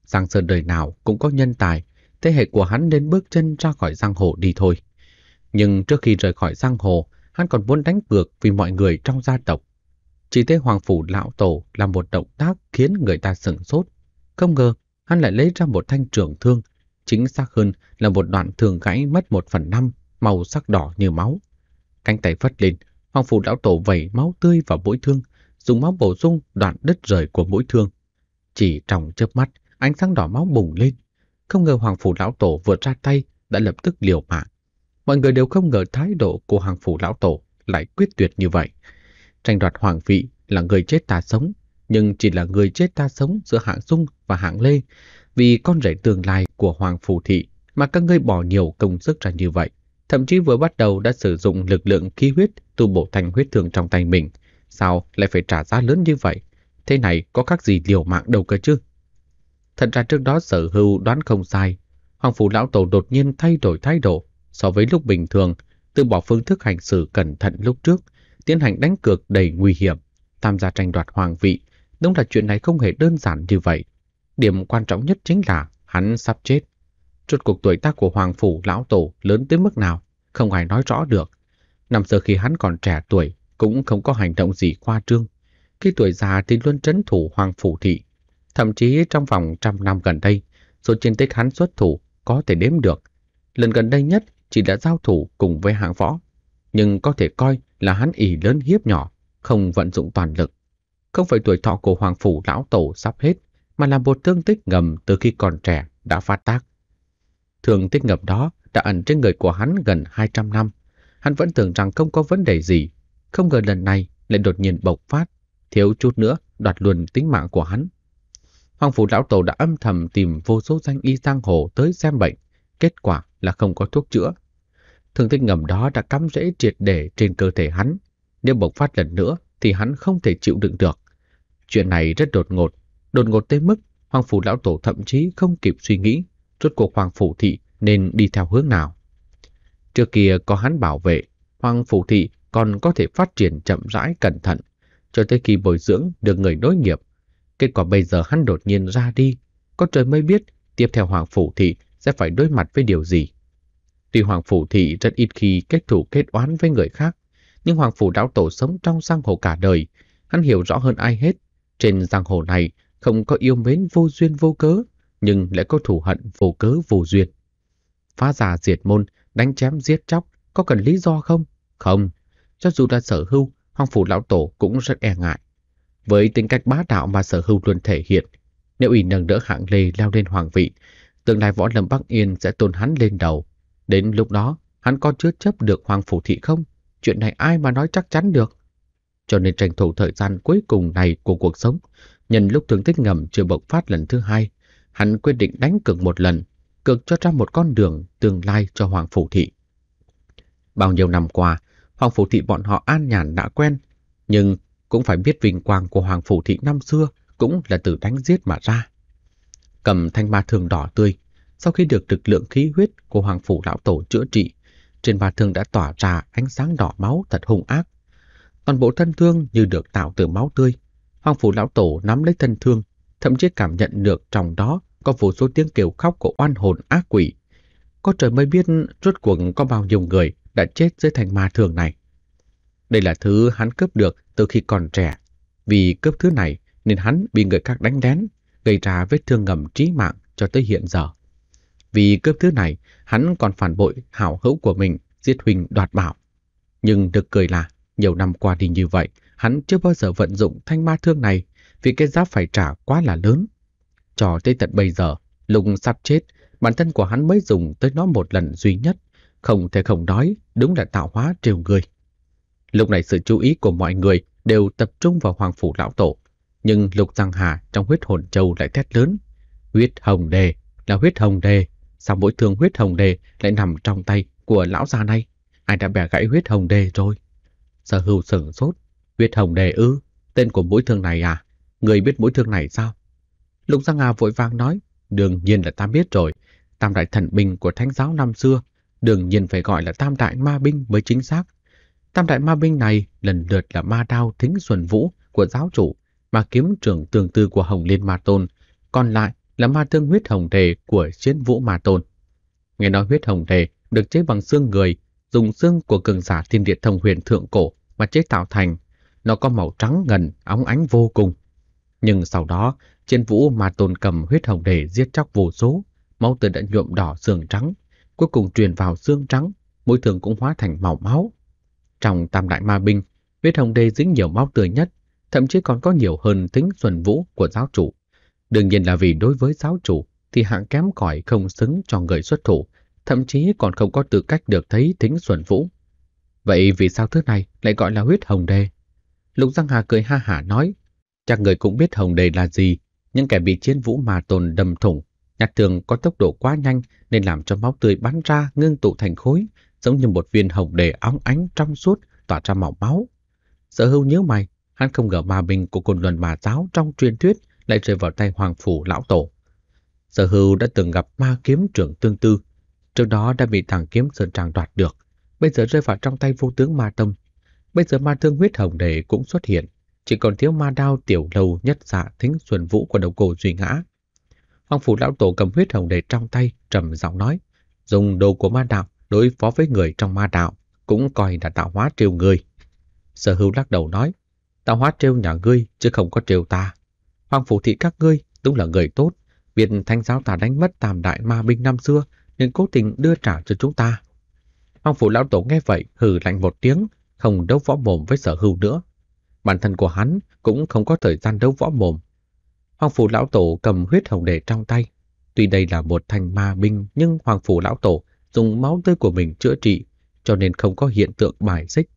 Giang sơn đời nào cũng có nhân tài, thế hệ của hắn nên bước chân ra khỏi giang hồ đi thôi. Nhưng trước khi rời khỏi giang hồ, hắn còn muốn đánh cược vì mọi người trong gia tộc. Chỉ thấy Hoàng Phủ Lão Tổ là một động tác khiến người ta sửng sốt. Không ngờ, hắn lại lấy ra một thanh trường thương. Chính xác hơn là một đoạn thường gãy mất một phần năm, màu sắc đỏ như máu. Cánh tay phất lên, Hoàng Phủ Lão Tổ vẩy máu tươi vào mũi thương, dùng máu bổ sung đoạn đứt rời của mũi thương. Chỉ trong chớp mắt, ánh sáng đỏ máu bùng lên, không ngờ Hoàng Phủ Lão Tổ vừa ra tay đã lập tức liều mạng. Mọi người đều không ngờ thái độ của Hoàng Phủ Lão Tổ lại quyết tuyệt như vậy. Tranh đoạt Hoàng Vị là người chết ta sống, nhưng chỉ là người chết ta sống giữa hạng sung và hạng Lê, vì con rể tương lai của Hoàng Phủ Thị mà các ngươi bỏ nhiều công sức ra như vậy. Thậm chí vừa bắt đầu đã sử dụng lực lượng khí huyết tu bổ thành huyết thương trong tay mình. Sao lại phải trả giá lớn như vậy? Thế này có khác gì liều mạng đâu cơ chứ? Thật ra trước đó sở hưu đoán không sai. Hoàng phủ lão tổ đột nhiên thay đổi thái độ so với lúc bình thường, từ bỏ phương thức hành xử cẩn thận lúc trước, tiến hành đánh cược đầy nguy hiểm, tham gia tranh đoạt hoàng vị. Đúng là chuyện này không hề đơn giản như vậy. Điểm quan trọng nhất chính là hắn sắp chết. Rốt cuộc tuổi tác của hoàng phủ lão tổ lớn tới mức nào, không ai nói rõ được. Năm xưa khi hắn còn trẻ tuổi, cũng không có hành động gì khoa trương. Khi tuổi già thì luôn trấn thủ hoàng phủ thị, Thậm chí trong vòng trăm năm gần đây, số chiến tích hắn xuất thủ có thể đếm được. Lần gần đây nhất chỉ đã giao thủ cùng với hạng võ, nhưng có thể coi là hắn ỉ lớn hiếp nhỏ, không vận dụng toàn lực. Không phải tuổi thọ của Hoàng Phủ Lão Tổ sắp hết, mà là một thương tích ngầm từ khi còn trẻ đã phát tác. Thương tích ngầm đó đã ẩn trên người của hắn gần 200 năm. Hắn vẫn tưởng rằng không có vấn đề gì, không ngờ lần này lại đột nhiên bộc phát, thiếu chút nữa đoạt luôn tính mạng của hắn. Hoàng phủ lão tổ đã âm thầm tìm vô số danh y giang hồ tới xem bệnh, kết quả là không có thuốc chữa. Thương tích ngầm đó đã cắm rễ triệt để trên cơ thể hắn, nếu bộc phát lần nữa thì hắn không thể chịu đựng được. Chuyện này rất đột ngột, đột ngột tới mức Hoàng phủ lão tổ thậm chí không kịp suy nghĩ, rốt cuộc Hoàng phủ thị nên đi theo hướng nào. Trước kia có hắn bảo vệ, Hoàng phủ thị còn có thể phát triển chậm rãi cẩn thận, cho tới khi bồi dưỡng được người đối nghiệp Kết quả bây giờ hắn đột nhiên ra đi. Có trời mới biết, tiếp theo Hoàng Phủ Thị sẽ phải đối mặt với điều gì. Tuy Hoàng Phủ Thị rất ít khi kết thủ kết oán với người khác, nhưng Hoàng Phủ Đạo Tổ sống trong giang hồ cả đời. Hắn hiểu rõ hơn ai hết. Trên giang hồ này không có yêu mến vô duyên vô cớ, nhưng lại có thù hận vô cớ vô duyên. Phá giả diệt môn, đánh chém giết chóc, có cần lý do không? Không. Cho dù đã sở hưu, Hoàng Phủ Lão Tổ cũng rất e ngại. Với tính cách bá đạo mà sở hữu luôn thể hiện, nếu ủy nâng đỡ hạng lê leo lên hoàng vị, tương lai võ lâm Bắc Yên sẽ tôn hắn lên đầu. Đến lúc đó, hắn có chứa chấp được hoàng phủ thị không? Chuyện này ai mà nói chắc chắn được? Cho nên tranh thủ thời gian cuối cùng này của cuộc sống, nhân lúc thương tích ngầm chưa bộc phát lần thứ hai, hắn quyết định đánh cược một lần, cược cho ra một con đường tương lai cho hoàng phủ thị. Bao nhiêu năm qua, hoàng phủ thị bọn họ an nhàn đã quen, nhưng cũng phải biết vinh quang của Hoàng Phủ Thị năm xưa cũng là từ đánh giết mà ra. Cầm thanh ma thường đỏ tươi, sau khi được lực lượng khí huyết của Hoàng Phủ Lão Tổ chữa trị, trên ma thương đã tỏa ra ánh sáng đỏ máu thật hung ác. Toàn bộ thân thương như được tạo từ máu tươi. Hoàng Phủ Lão Tổ nắm lấy thân thương, thậm chí cảm nhận được trong đó có vô số tiếng kêu khóc của oan hồn ác quỷ. Có trời mới biết rốt cuộc có bao nhiêu người đã chết dưới thành ma thường này. Đây là thứ hắn cướp được từ khi còn trẻ. Vì cướp thứ này nên hắn bị người khác đánh đén, gây ra vết thương ngầm trí mạng cho tới hiện giờ. Vì cướp thứ này, hắn còn phản bội hảo hữu của mình, giết huynh đoạt bảo. Nhưng được cười là, nhiều năm qua đi như vậy, hắn chưa bao giờ vận dụng thanh ma thương này vì cái giá phải trả quá là lớn. Cho tới tận bây giờ, lùng sắp chết, bản thân của hắn mới dùng tới nó một lần duy nhất. Không thể không nói, đúng là tạo hóa trêu người. Lúc này sự chú ý của mọi người đều tập trung vào Hoàng Phủ Lão Tổ. Nhưng Lục Giang Hà trong huyết hồn châu lại thét lớn. Huyết hồng đề là huyết hồng đề. Sao mỗi thương huyết hồng đề lại nằm trong tay của lão già này? Ai đã bẻ gãy huyết hồng đề rồi? Sở hữu sửng sốt. Huyết hồng đề ư? Tên của mũi thương này à? Người biết mũi thương này sao? Lục Giang Hà vội vàng nói. Đương nhiên là ta biết rồi. Tam đại thần binh của thánh giáo năm xưa. Đương nhiên phải gọi là tam đại ma binh mới chính xác. Tam đại ma binh này lần lượt là ma đao thính xuân vũ của giáo chủ, ma kiếm trưởng tường tư của Hồng Liên Ma Tôn, còn lại là ma thương huyết hồng đề của chiến vũ ma tôn. Nghe nói huyết hồng đề được chế bằng xương người, dùng xương của cường giả thiên địa thông huyền thượng cổ mà chế tạo thành. Nó có màu trắng ngần, óng ánh vô cùng. Nhưng sau đó, chiến vũ ma tôn cầm huyết hồng đề giết chóc vô số, máu từ đã nhuộm đỏ xương trắng, cuối cùng truyền vào xương trắng, mỗi thường cũng hóa thành màu máu. Trong tam đại ma binh, huyết hồng đê dính nhiều máu tươi nhất, thậm chí còn có nhiều hơn tính xuân vũ của giáo chủ. Đương nhiên là vì đối với giáo chủ thì hạng kém cỏi không xứng cho người xuất thủ, thậm chí còn không có tư cách được thấy tính xuân vũ. Vậy vì sao thứ này lại gọi là huyết hồng đê? Lục Giang Hà cười ha hả nói, chắc người cũng biết hồng đê là gì, những kẻ bị chiến vũ mà tồn đâm thủng, nhát thường có tốc độ quá nhanh nên làm cho máu tươi bắn ra ngưng tụ thành khối, giống như một viên hồng đề óng ánh trong suốt tỏa ra màu máu. Sở hữu nhớ mày, hắn không ngờ ma bình của cồn luận mà giáo trong truyền thuyết lại rơi vào tay hoàng phủ lão tổ. Sở hữu đã từng gặp ma kiếm trưởng tương tư, trước đó đã bị thằng kiếm sơn tràng đoạt được, bây giờ rơi vào trong tay vô tướng ma tông. Bây giờ ma thương huyết hồng đề cũng xuất hiện, chỉ còn thiếu ma đao tiểu lâu nhất dạ thính xuân vũ của đầu cổ duy ngã. Hoàng phủ lão tổ cầm huyết hồng đề trong tay, trầm giọng nói, dùng đồ của ma đạo đối phó với người trong ma đạo cũng coi là tạo hóa trêu người. Sở hữu lắc đầu nói, tạo hóa trêu nhà ngươi chứ không có trêu ta. Hoàng phủ thị các ngươi đúng là người tốt, việc thanh giáo ta đánh mất tam đại ma binh năm xưa nên cố tình đưa trả cho chúng ta. Hoàng phủ lão tổ nghe vậy hừ lạnh một tiếng, không đấu võ mồm với sở hữu nữa. Bản thân của hắn cũng không có thời gian đấu võ mồm. Hoàng phủ lão tổ cầm huyết hồng đề trong tay. Tuy đây là một thanh ma binh nhưng Hoàng phủ lão tổ dùng máu tươi của mình chữa trị, cho nên không có hiện tượng bài xích.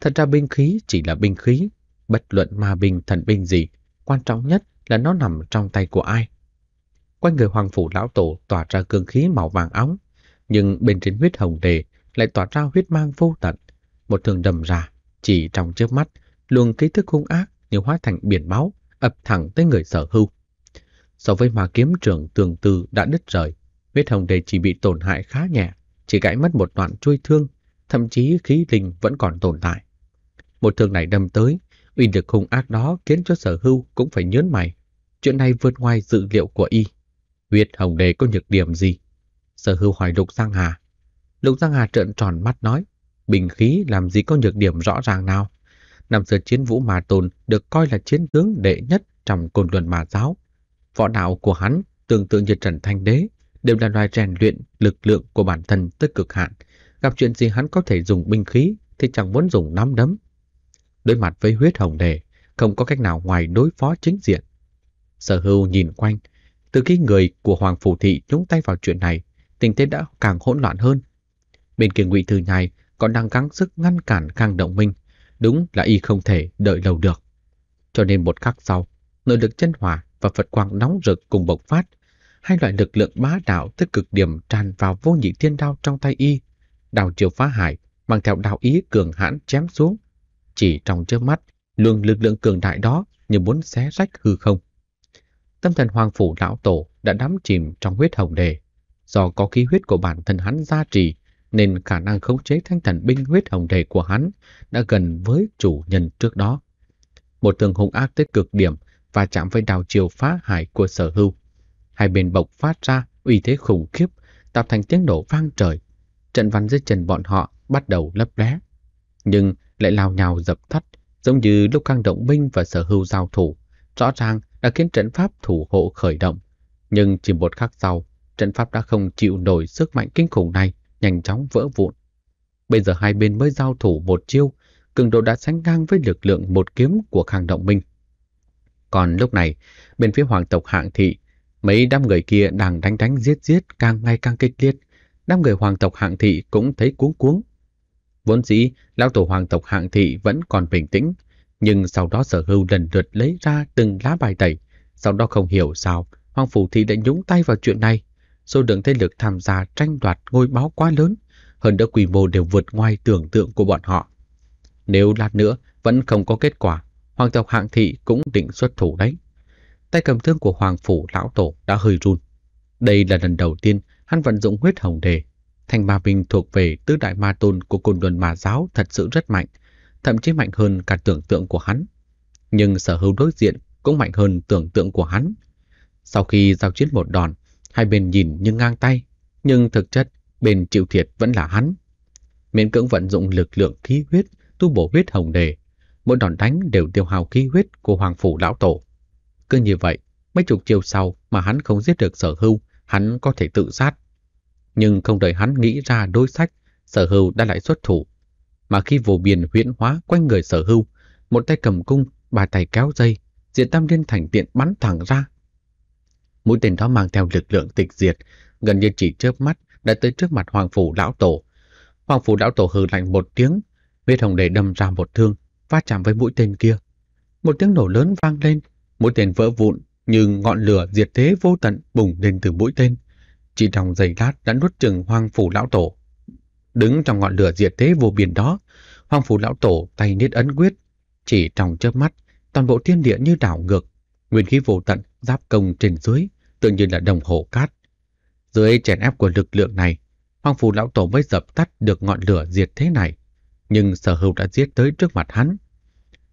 Thật ra binh khí chỉ là binh khí, bất luận ma binh thần binh gì, quan trọng nhất là nó nằm trong tay của ai. Quanh người hoàng phủ lão tổ tỏa ra cương khí màu vàng óng, nhưng bên trên huyết hồng đề lại tỏa ra huyết mang vô tận. Một thường đầm ra, chỉ trong trước mắt, luồng ký thức hung ác như hóa thành biển máu, ập thẳng tới người sở hưu. So với mà kiếm trưởng tường tư đã đứt rời, Vết hồng đề chỉ bị tổn hại khá nhẹ, chỉ gãy mất một đoạn chuôi thương, thậm chí khí linh vẫn còn tồn tại. Một thương này đâm tới, uy lực hung ác đó khiến cho sở hưu cũng phải nhớn mày. Chuyện này vượt ngoài dự liệu của y. Huyết hồng đề có nhược điểm gì? Sở hưu hỏi Lục Giang Hà. Lục Giang Hà trợn tròn mắt nói, bình khí làm gì có nhược điểm rõ ràng nào? Năm xưa chiến vũ mà tồn được coi là chiến tướng đệ nhất trong côn luận mà giáo. Võ đạo của hắn tương tự như Trần Thanh Đế, đều là loài rèn luyện lực lượng của bản thân tới cực hạn. Gặp chuyện gì hắn có thể dùng binh khí thì chẳng muốn dùng nắm đấm. Đối mặt với huyết hồng đề, không có cách nào ngoài đối phó chính diện. Sở hưu nhìn quanh, từ khi người của Hoàng Phủ Thị nhúng tay vào chuyện này, tình thế đã càng hỗn loạn hơn. Bên kia ngụy Thư Nhai còn đang gắng sức ngăn cản Khang Động Minh, đúng là y không thể đợi lâu được. Cho nên một khắc sau, nội lực chân hỏa và Phật quang nóng rực cùng bộc phát, hai loại lực lượng bá đạo tới cực điểm tràn vào vô nhị thiên đao trong tay y. Đào chiều phá hải, mang theo đạo ý cường hãn chém xuống. Chỉ trong trước mắt, luồng lực lượng cường đại đó như muốn xé rách hư không. Tâm thần hoàng phủ lão tổ đã đắm chìm trong huyết hồng đề. Do có khí huyết của bản thân hắn gia trì, nên khả năng khống chế thanh thần binh huyết hồng đề của hắn đã gần với chủ nhân trước đó. Một tường hung ác tới cực điểm và chạm với đào chiều phá hải của sở hưu Hai bên bộc phát ra uy thế khủng khiếp, tạo thành tiếng nổ vang trời. Trận văn dưới chân bọn họ bắt đầu lấp lé, nhưng lại lao nhào dập thắt, giống như lúc Khang Động binh và Sở Hưu giao thủ, rõ ràng đã khiến trận pháp thủ hộ khởi động. Nhưng chỉ một khắc sau, trận pháp đã không chịu nổi sức mạnh kinh khủng này, nhanh chóng vỡ vụn. Bây giờ hai bên mới giao thủ một chiêu, cường độ đã sánh ngang với lực lượng một kiếm của Khang Động Minh. Còn lúc này, bên phía hoàng tộc hạng thị Mấy đám người kia đang đánh đánh giết giết càng ngày càng kịch liệt. Đám người hoàng tộc hạng thị cũng thấy cuống cuống. Vốn dĩ, lão tổ hoàng tộc hạng thị vẫn còn bình tĩnh, nhưng sau đó sở hưu lần lượt lấy ra từng lá bài tẩy. Sau đó không hiểu sao, hoàng phủ thị đã nhúng tay vào chuyện này. Số lượng thế lực tham gia tranh đoạt ngôi báo quá lớn, hơn nữa quy mô đều vượt ngoài tưởng tượng của bọn họ. Nếu lát nữa vẫn không có kết quả, hoàng tộc hạng thị cũng định xuất thủ đấy tay cầm thương của Hoàng Phủ Lão Tổ đã hơi run. Đây là lần đầu tiên hắn vận dụng huyết hồng đề. Thành ma binh thuộc về tứ đại ma tôn của côn luân ma giáo thật sự rất mạnh, thậm chí mạnh hơn cả tưởng tượng của hắn. Nhưng sở hữu đối diện cũng mạnh hơn tưởng tượng của hắn. Sau khi giao chiến một đòn, hai bên nhìn như ngang tay, nhưng thực chất bên chịu thiệt vẫn là hắn. Miễn cưỡng vận dụng lực lượng khí huyết tu bổ huyết hồng đề, mỗi đòn đánh đều tiêu hao khí huyết của hoàng phủ lão tổ. Cứ như vậy, mấy chục chiều sau mà hắn không giết được sở hưu, hắn có thể tự sát. Nhưng không đợi hắn nghĩ ra đối sách, sở hưu đã lại xuất thủ. Mà khi vô biển huyễn hóa quanh người sở hưu, một tay cầm cung, bà tay kéo dây, diện tam liên thành tiện bắn thẳng ra. Mũi tên đó mang theo lực lượng tịch diệt, gần như chỉ chớp mắt đã tới trước mặt hoàng phủ lão tổ. Hoàng phủ lão tổ hừ lạnh một tiếng, huyết hồng đầy đâm ra một thương, va chạm với mũi tên kia. Một tiếng nổ lớn vang lên, Mũi tên vỡ vụn như ngọn lửa diệt thế vô tận bùng lên từ mũi tên. Chỉ trong giây lát đã nuốt chừng hoang phủ lão tổ. Đứng trong ngọn lửa diệt thế vô biên đó, hoang phủ lão tổ tay niết ấn quyết. Chỉ trong chớp mắt, toàn bộ thiên địa như đảo ngược, nguyên khí vô tận giáp công trên dưới, tự nhiên là đồng hồ cát. Dưới chèn ép của lực lượng này, hoang phủ lão tổ mới dập tắt được ngọn lửa diệt thế này. Nhưng sở hữu đã giết tới trước mặt hắn.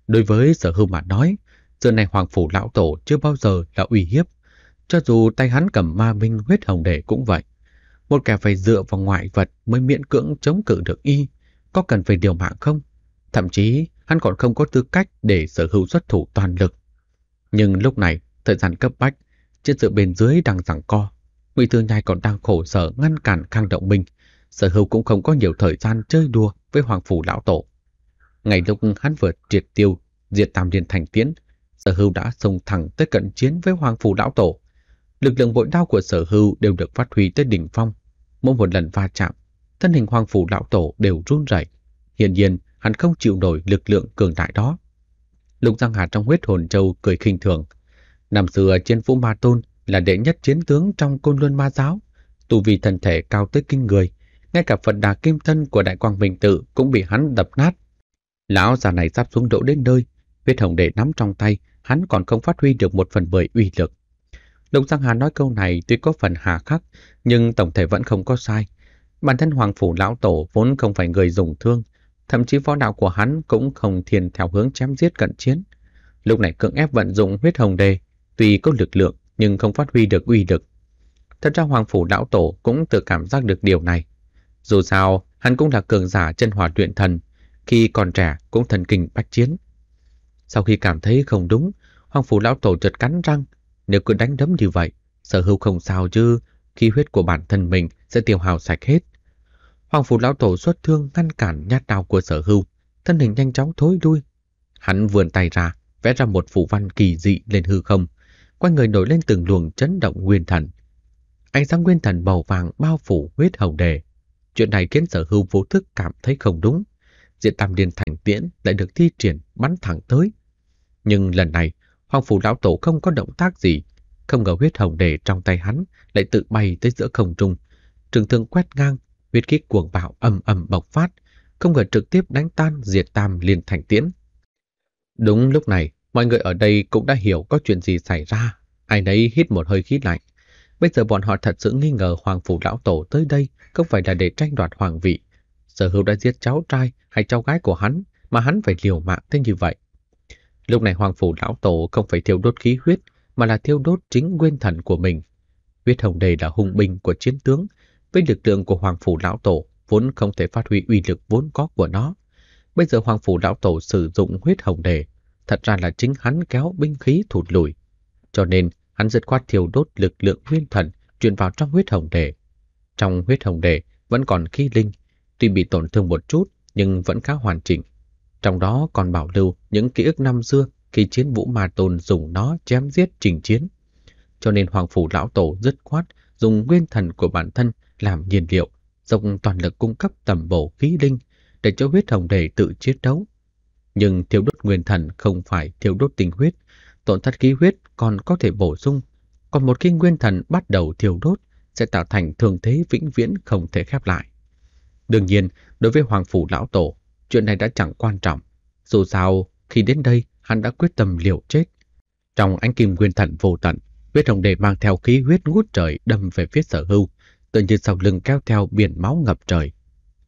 Đối với sở hữu mà nói, Xưa này Hoàng Phủ Lão Tổ chưa bao giờ là uy hiếp, cho dù tay hắn cầm ma binh huyết hồng để cũng vậy. Một kẻ phải dựa vào ngoại vật mới miễn cưỡng chống cự được y, có cần phải điều mạng không? Thậm chí, hắn còn không có tư cách để sở hữu xuất thủ toàn lực. Nhưng lúc này, thời gian cấp bách, trên sự bên dưới đang giằng co. nguy thư Nhai còn đang khổ sở ngăn cản Khang Động binh, sở hữu cũng không có nhiều thời gian chơi đùa với Hoàng Phủ Lão Tổ. Ngày lúc hắn vừa triệt tiêu, diệt tam liên thành tiến, Sở hưu đã xông thẳng tới cận chiến với Hoàng Phủ Lão Tổ. Lực lượng vội đao của sở hưu đều được phát huy tới đỉnh phong. Mỗi một lần va chạm, thân hình Hoàng Phủ Lão Tổ đều run rẩy. Hiển nhiên, hắn không chịu nổi lực lượng cường đại đó. Lục Giang Hà trong huyết hồn châu cười khinh thường. Năm xưa trên Vũ Ma Tôn là đệ nhất chiến tướng trong côn luân ma giáo. Tu vi thần thể cao tới kinh người, ngay cả Phật đà kim thân của Đại Quang Minh Tự cũng bị hắn đập nát. Lão già này sắp xuống đỗ đến nơi, huyết hồng đệ nắm trong tay, hắn còn không phát huy được một phần bởi uy lực. Lục Giang Hà nói câu này tuy có phần hà khắc, nhưng tổng thể vẫn không có sai. Bản thân Hoàng Phủ Lão Tổ vốn không phải người dùng thương, thậm chí võ đạo của hắn cũng không thiền theo hướng chém giết cận chiến. Lúc này cưỡng ép vận dụng huyết hồng đề, tuy có lực lượng nhưng không phát huy được uy lực. Thật ra Hoàng Phủ Lão Tổ cũng tự cảm giác được điều này. Dù sao, hắn cũng là cường giả chân hỏa luyện thần, khi còn trẻ cũng thần kinh bách chiến. Sau khi cảm thấy không đúng, Hoàng Phủ Lão Tổ chợt cắn răng. Nếu cứ đánh đấm như vậy, sở hữu không sao chứ, khí huyết của bản thân mình sẽ tiêu hào sạch hết. Hoàng Phủ Lão Tổ xuất thương ngăn cản nhát đao của sở hữu, thân hình nhanh chóng thối đuôi. Hắn vườn tay ra, vẽ ra một phủ văn kỳ dị lên hư không, quanh người nổi lên từng luồng chấn động nguyên thần. Ánh sáng nguyên thần màu vàng bao phủ huyết hồng đề. Chuyện này khiến sở hữu vô thức cảm thấy không đúng diện tam liên thành tiễn lại được thi triển bắn thẳng tới. Nhưng lần này, Hoàng Phủ Lão Tổ không có động tác gì, không ngờ huyết hồng đề trong tay hắn lại tự bay tới giữa không trung. Trường thương quét ngang, huyết khí cuồng bạo ầm ầm bộc phát, không ngờ trực tiếp đánh tan diệt tam liên thành tiễn. Đúng lúc này, mọi người ở đây cũng đã hiểu có chuyện gì xảy ra, ai nấy hít một hơi khí lạnh. Bây giờ bọn họ thật sự nghi ngờ Hoàng Phủ Lão Tổ tới đây không phải là để tranh đoạt hoàng vị, sở hữu đã giết cháu trai hay cháu gái của hắn mà hắn phải liều mạng thế như vậy. Lúc này hoàng phủ lão tổ không phải thiêu đốt khí huyết mà là thiêu đốt chính nguyên thần của mình. Huyết hồng đề là hung binh của chiến tướng với lực lượng của hoàng phủ lão tổ vốn không thể phát huy uy lực vốn có của nó. Bây giờ hoàng phủ lão tổ sử dụng huyết hồng đề, thật ra là chính hắn kéo binh khí thụt lùi. Cho nên, hắn dứt khoát thiêu đốt lực lượng nguyên thần truyền vào trong huyết hồng đề. Trong huyết hồng đề vẫn còn khí linh, tuy bị tổn thương một chút nhưng vẫn khá hoàn chỉnh. Trong đó còn bảo lưu những ký ức năm xưa khi chiến vũ ma tôn dùng nó chém giết trình chiến. Cho nên Hoàng Phủ Lão Tổ dứt khoát dùng nguyên thần của bản thân làm nhiên liệu, dùng toàn lực cung cấp tầm bổ khí linh để cho huyết hồng đề tự chiến đấu. Nhưng thiêu đốt nguyên thần không phải thiêu đốt tinh huyết, tổn thất khí huyết còn có thể bổ sung. Còn một khi nguyên thần bắt đầu thiêu đốt sẽ tạo thành thường thế vĩnh viễn không thể khép lại. Đương nhiên, đối với Hoàng Phủ Lão Tổ, chuyện này đã chẳng quan trọng. Dù sao, khi đến đây, hắn đã quyết tâm liều chết. Trong ánh kim nguyên thần vô tận, huyết hồng đề mang theo khí huyết ngút trời đâm về phía sở hưu, tự như sau lưng kéo theo biển máu ngập trời.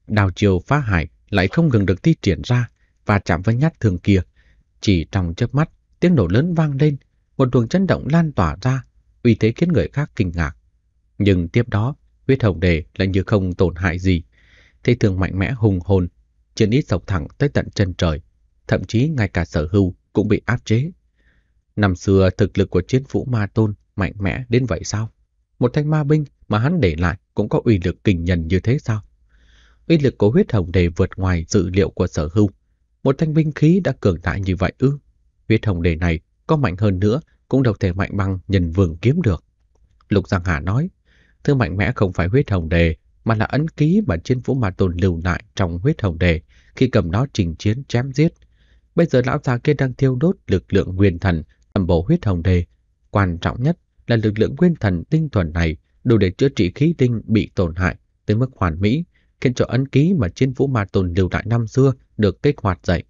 Đào chiều phá hải lại không ngừng được thi triển ra và chạm với nhát thường kia. Chỉ trong chớp mắt, tiếng nổ lớn vang lên, một luồng chấn động lan tỏa ra, uy thế khiến người khác kinh ngạc. Nhưng tiếp đó, huyết hồng đề lại như không tổn hại gì, thế thường mạnh mẽ hùng hồn, chiến ít dọc thẳng tới tận chân trời, thậm chí ngay cả sở hưu cũng bị áp chế. Năm xưa thực lực của chiến phủ ma tôn mạnh mẽ đến vậy sao? Một thanh ma binh mà hắn để lại cũng có uy lực kinh nhân như thế sao? Uy lực của huyết hồng đề vượt ngoài dự liệu của sở hưu. Một thanh binh khí đã cường đại như vậy ư? Huyết hồng đề này có mạnh hơn nữa cũng đâu thể mạnh bằng nhân vương kiếm được. Lục Giang Hà nói, thứ mạnh mẽ không phải huyết hồng đề mà là ấn ký mà chiến vũ ma tôn lưu lại trong huyết hồng đề khi cầm nó trình chiến chém giết. Bây giờ lão già kia đang thiêu đốt lực lượng nguyên thần tầm bổ huyết hồng đề. Quan trọng nhất là lực lượng nguyên thần tinh thuần này đủ để chữa trị khí tinh bị tổn hại tới mức hoàn mỹ, khiến cho ấn ký mà chiến vũ ma tôn lưu lại năm xưa được kích hoạt dậy.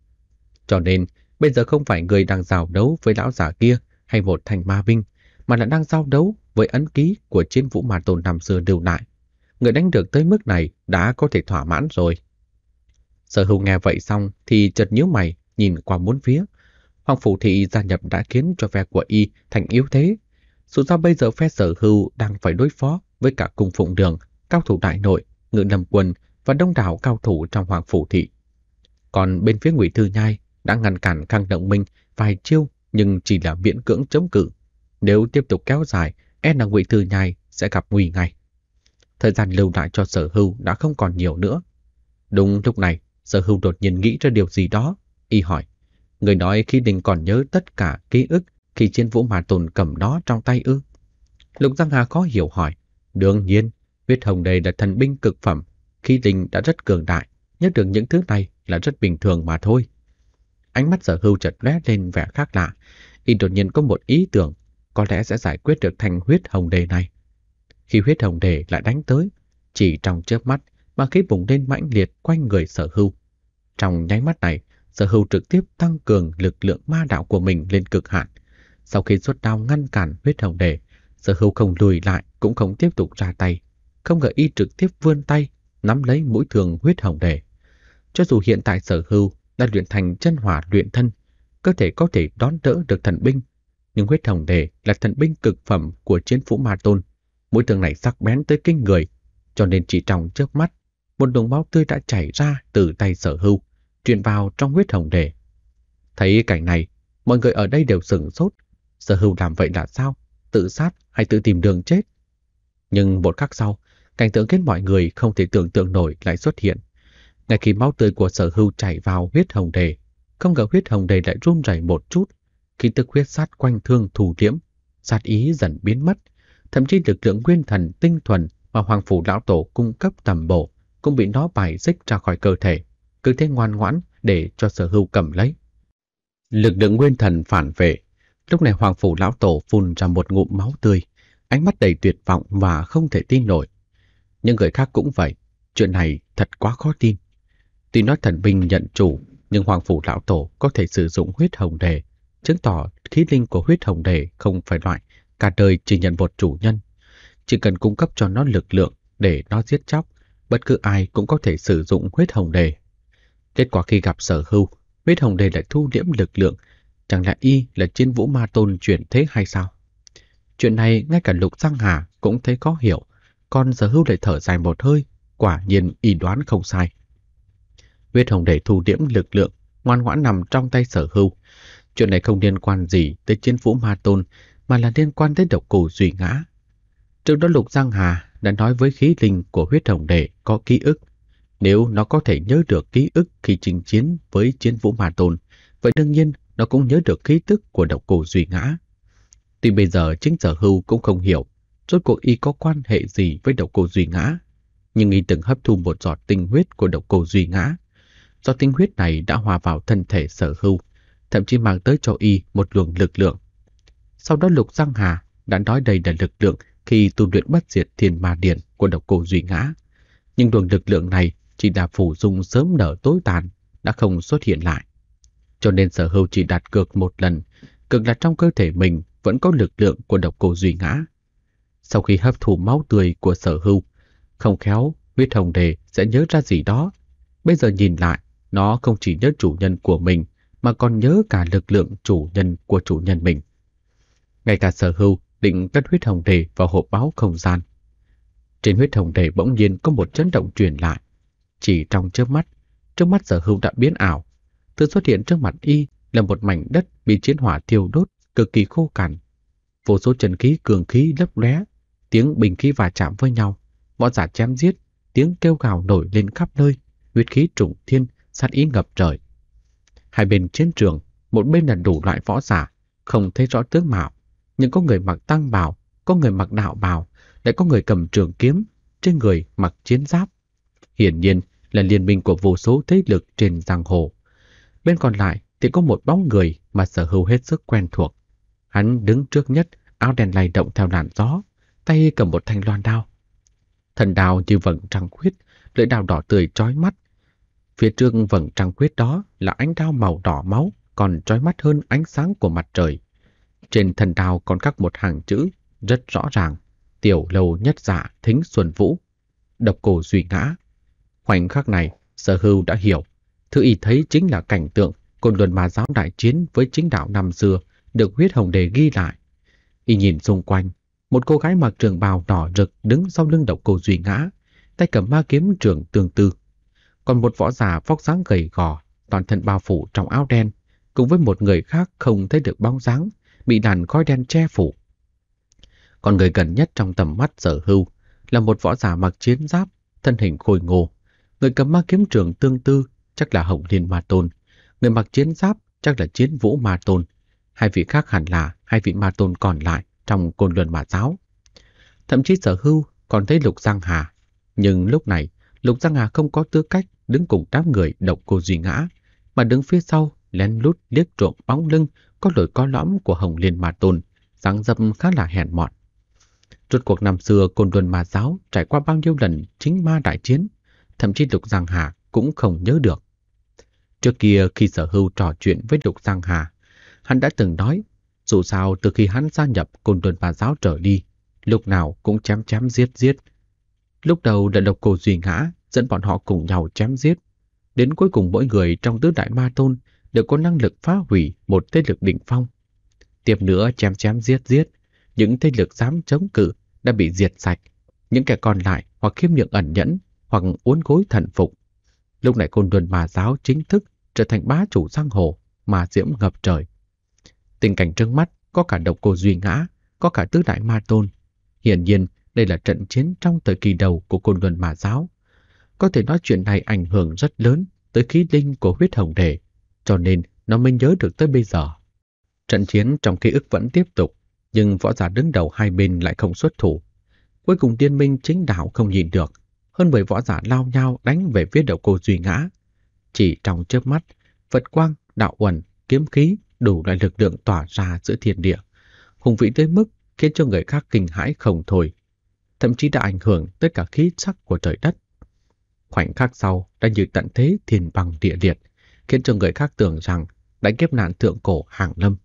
Cho nên, bây giờ không phải người đang giao đấu với lão già kia hay một thành ma binh, mà là đang giao đấu với ấn ký của chiến vũ ma tôn năm xưa lưu lại người đánh được tới mức này đã có thể thỏa mãn rồi. Sở hữu nghe vậy xong thì chợt nhíu mày, nhìn qua bốn phía. Hoàng phủ thị gia nhập đã khiến cho phe của y thành yếu thế. Dù sao bây giờ phe sở hữu đang phải đối phó với cả cung phụng đường, cao thủ đại nội, ngự lâm quân và đông đảo cao thủ trong hoàng phủ thị. Còn bên phía ngụy Thư Nhai đã ngăn cản Khang Động Minh vài chiêu nhưng chỉ là miễn cưỡng chống cự. Nếu tiếp tục kéo dài, e là ngụy Thư Nhai sẽ gặp nguy ngay thời gian lưu lại cho sở hưu đã không còn nhiều nữa. Đúng lúc này, sở hưu đột nhiên nghĩ ra điều gì đó. Y hỏi, người nói khi đình còn nhớ tất cả ký ức khi chiến vũ mà tồn cầm đó trong tay ư. Lục Giang Hà khó hiểu hỏi, đương nhiên, huyết hồng đây là thần binh cực phẩm, khi đình đã rất cường đại, nhớ được những thứ này là rất bình thường mà thôi. Ánh mắt sở hưu chợt lóe lên vẻ khác lạ, y đột nhiên có một ý tưởng, có lẽ sẽ giải quyết được thành huyết hồng đề này. Khi huyết hồng đề lại đánh tới, chỉ trong chớp mắt mà khí bùng lên mãnh liệt quanh người sở hưu. Trong nháy mắt này, sở hưu trực tiếp tăng cường lực lượng ma đạo của mình lên cực hạn. Sau khi xuất đao ngăn cản huyết hồng đề, sở hưu không lùi lại cũng không tiếp tục ra tay. Không ngờ y trực tiếp vươn tay, nắm lấy mũi thường huyết hồng đề. Cho dù hiện tại sở hưu đã luyện thành chân hỏa luyện thân, cơ thể có thể đón đỡ được thần binh, nhưng huyết hồng đề là thần binh cực phẩm của chiến phủ ma tôn Mũi thương này sắc bén tới kinh người, cho nên chỉ trong chớp mắt, một luồng máu tươi đã chảy ra từ tay sở hưu, truyền vào trong huyết hồng đề. Thấy cảnh này, mọi người ở đây đều sửng sốt. Sở hưu làm vậy là sao? Tự sát hay tự tìm đường chết? Nhưng một khắc sau, cảnh tượng khiến mọi người không thể tưởng tượng nổi lại xuất hiện. Ngay khi máu tươi của sở hưu chảy vào huyết hồng đề, không ngờ huyết hồng đề lại run rẩy một chút, khi tức huyết sát quanh thương thủ liễm, sát ý dần biến mất, thậm chí lực lượng nguyên thần tinh thuần mà Hoàng Phủ Lão Tổ cung cấp tầm bổ cũng bị nó bài xích ra khỏi cơ thể, cứ thế ngoan ngoãn để cho sở hữu cầm lấy. Lực lượng nguyên thần phản vệ, lúc này Hoàng Phủ Lão Tổ phun ra một ngụm máu tươi, ánh mắt đầy tuyệt vọng và không thể tin nổi. Những người khác cũng vậy, chuyện này thật quá khó tin. Tuy nói thần binh nhận chủ, nhưng Hoàng Phủ Lão Tổ có thể sử dụng huyết hồng đề, chứng tỏ khí linh của huyết hồng đề không phải loại Cả đời chỉ nhận một chủ nhân. Chỉ cần cung cấp cho nó lực lượng để nó giết chóc, bất cứ ai cũng có thể sử dụng huyết hồng đề. Kết quả khi gặp sở hưu, huyết hồng đề lại thu liễm lực lượng, chẳng lẽ y là chiến vũ ma tôn chuyển thế hay sao? Chuyện này ngay cả lục giang hà cũng thấy có hiểu, còn sở hưu lại thở dài một hơi, quả nhiên y đoán không sai. Huyết hồng đề thu liễm lực lượng, ngoan ngoãn nằm trong tay sở hưu. Chuyện này không liên quan gì tới chiến vũ ma tôn, mà là liên quan tới độc cổ duy ngã. Trước đó Lục Giang Hà đã nói với khí linh của huyết hồng đệ có ký ức. Nếu nó có thể nhớ được ký ức khi chinh chiến với chiến vũ mà tôn, vậy đương nhiên nó cũng nhớ được ký tức của độc cổ duy ngã. Tuy bây giờ chính sở hưu cũng không hiểu rốt cuộc y có quan hệ gì với độc cô duy ngã. Nhưng y từng hấp thu một giọt tinh huyết của độc cô duy ngã. Giọt tinh huyết này đã hòa vào thân thể sở hưu, thậm chí mang tới cho y một luồng lực lượng sau đó Lục Giang Hà đã nói đây là lực lượng khi tu luyện bất diệt thiên ma điện của độc cô Duy Ngã. Nhưng luồng lực lượng này chỉ là phủ dung sớm nở tối tàn, đã không xuất hiện lại. Cho nên sở hữu chỉ đặt cược một lần, cực là trong cơ thể mình vẫn có lực lượng của độc cô Duy Ngã. Sau khi hấp thụ máu tươi của sở hữu, không khéo huyết hồng đề sẽ nhớ ra gì đó. Bây giờ nhìn lại, nó không chỉ nhớ chủ nhân của mình, mà còn nhớ cả lực lượng chủ nhân của chủ nhân mình ngay cả sở hưu định cất huyết hồng đề vào hộp báo không gian. Trên huyết hồng đề bỗng nhiên có một chấn động truyền lại. Chỉ trong chớp mắt, trước mắt sở hưu đã biến ảo. Thứ xuất hiện trước mặt y là một mảnh đất bị chiến hỏa thiêu đốt, cực kỳ khô cằn. Vô số trần khí cường khí lấp lóe, tiếng bình khí va chạm với nhau, võ giả chém giết, tiếng kêu gào nổi lên khắp nơi, huyết khí trùng thiên, sát ý ngập trời. Hai bên chiến trường, một bên là đủ loại võ giả, không thấy rõ tướng mạo, nhưng có người mặc tăng bào, có người mặc đạo bào, lại có người cầm trường kiếm, trên người mặc chiến giáp. Hiển nhiên là liên minh của vô số thế lực trên giang hồ. Bên còn lại thì có một bóng người mà sở hữu hết sức quen thuộc. Hắn đứng trước nhất, áo đen lay động theo làn gió, tay cầm một thanh loan đao. Thần đao như vầng trăng khuyết, lưỡi đao đỏ tươi trói mắt. Phía trước vầng trăng khuyết đó là ánh đao màu đỏ máu, còn trói mắt hơn ánh sáng của mặt trời. Trên thần đào còn khắc một hàng chữ rất rõ ràng. Tiểu lâu nhất giả dạ thính xuân vũ. Độc cổ duy ngã. Khoảnh khắc này, sở hưu đã hiểu. Thứ y thấy chính là cảnh tượng côn luận ma giáo đại chiến với chính đạo năm xưa được huyết hồng đề ghi lại. Y nhìn xung quanh, một cô gái mặc trường bào đỏ rực đứng sau lưng độc cổ duy ngã, tay cầm ma kiếm trường tương tư. Còn một võ giả phóc dáng gầy gò, toàn thân bao phủ trong áo đen, cùng với một người khác không thấy được bóng dáng, bị đàn khói đen che phủ. Còn người gần nhất trong tầm mắt sở hưu là một võ giả mặc chiến giáp, thân hình khôi ngô. Người cầm ma kiếm trường tương tư chắc là Hồng Liên Ma Tôn. Người mặc chiến giáp chắc là Chiến Vũ Ma Tôn. Hai vị khác hẳn là hai vị Ma Tôn còn lại trong côn luân Ma giáo. Thậm chí sở hưu còn thấy Lục Giang Hà. Nhưng lúc này, Lục Giang Hà không có tư cách đứng cùng đám người độc cô duy ngã, mà đứng phía sau lén lút liếc trộm bóng lưng có lời có lõm của Hồng Liên Ma Tôn, dáng dâm khá là hèn mọn. Rốt cuộc năm xưa côn luân ma giáo trải qua bao nhiêu lần chính ma đại chiến, thậm chí Lục Giang Hà cũng không nhớ được. Trước kia khi sở hưu trò chuyện với Lục Giang Hà, hắn đã từng nói, dù sao từ khi hắn gia nhập côn luân ma giáo trở đi, lúc nào cũng chém chém giết giết. Lúc đầu là độc cô Duy Ngã dẫn bọn họ cùng nhau chém giết. Đến cuối cùng mỗi người trong tứ đại ma tôn đều có năng lực phá hủy một thế lực đỉnh phong. Tiếp nữa chém chém giết giết, những thế lực dám chống cự đã bị diệt sạch, những kẻ còn lại hoặc khiêm nhượng ẩn nhẫn hoặc uốn gối thần phục. Lúc này côn luân mà giáo chính thức trở thành bá chủ giang hồ mà diễm ngập trời. Tình cảnh trước mắt có cả độc cô duy ngã, có cả tứ đại ma tôn. Hiển nhiên đây là trận chiến trong thời kỳ đầu của côn luân mà giáo. Có thể nói chuyện này ảnh hưởng rất lớn tới khí linh của huyết hồng thể cho nên nó mới nhớ được tới bây giờ. Trận chiến trong ký ức vẫn tiếp tục, nhưng võ giả đứng đầu hai bên lại không xuất thủ. Cuối cùng tiên minh chính đạo không nhìn được, hơn bởi võ giả lao nhau đánh về phía đầu cô Duy Ngã. Chỉ trong chớp mắt, Phật Quang, Đạo Quần, Kiếm Khí đủ loại lực lượng tỏa ra giữa thiên địa, hùng vĩ tới mức khiến cho người khác kinh hãi không thôi, thậm chí đã ảnh hưởng tới cả khí sắc của trời đất. Khoảnh khắc sau đã như tận thế thiên bằng địa liệt, khiến cho người khác tưởng rằng đã kiếp nạn thượng cổ hàng lâm.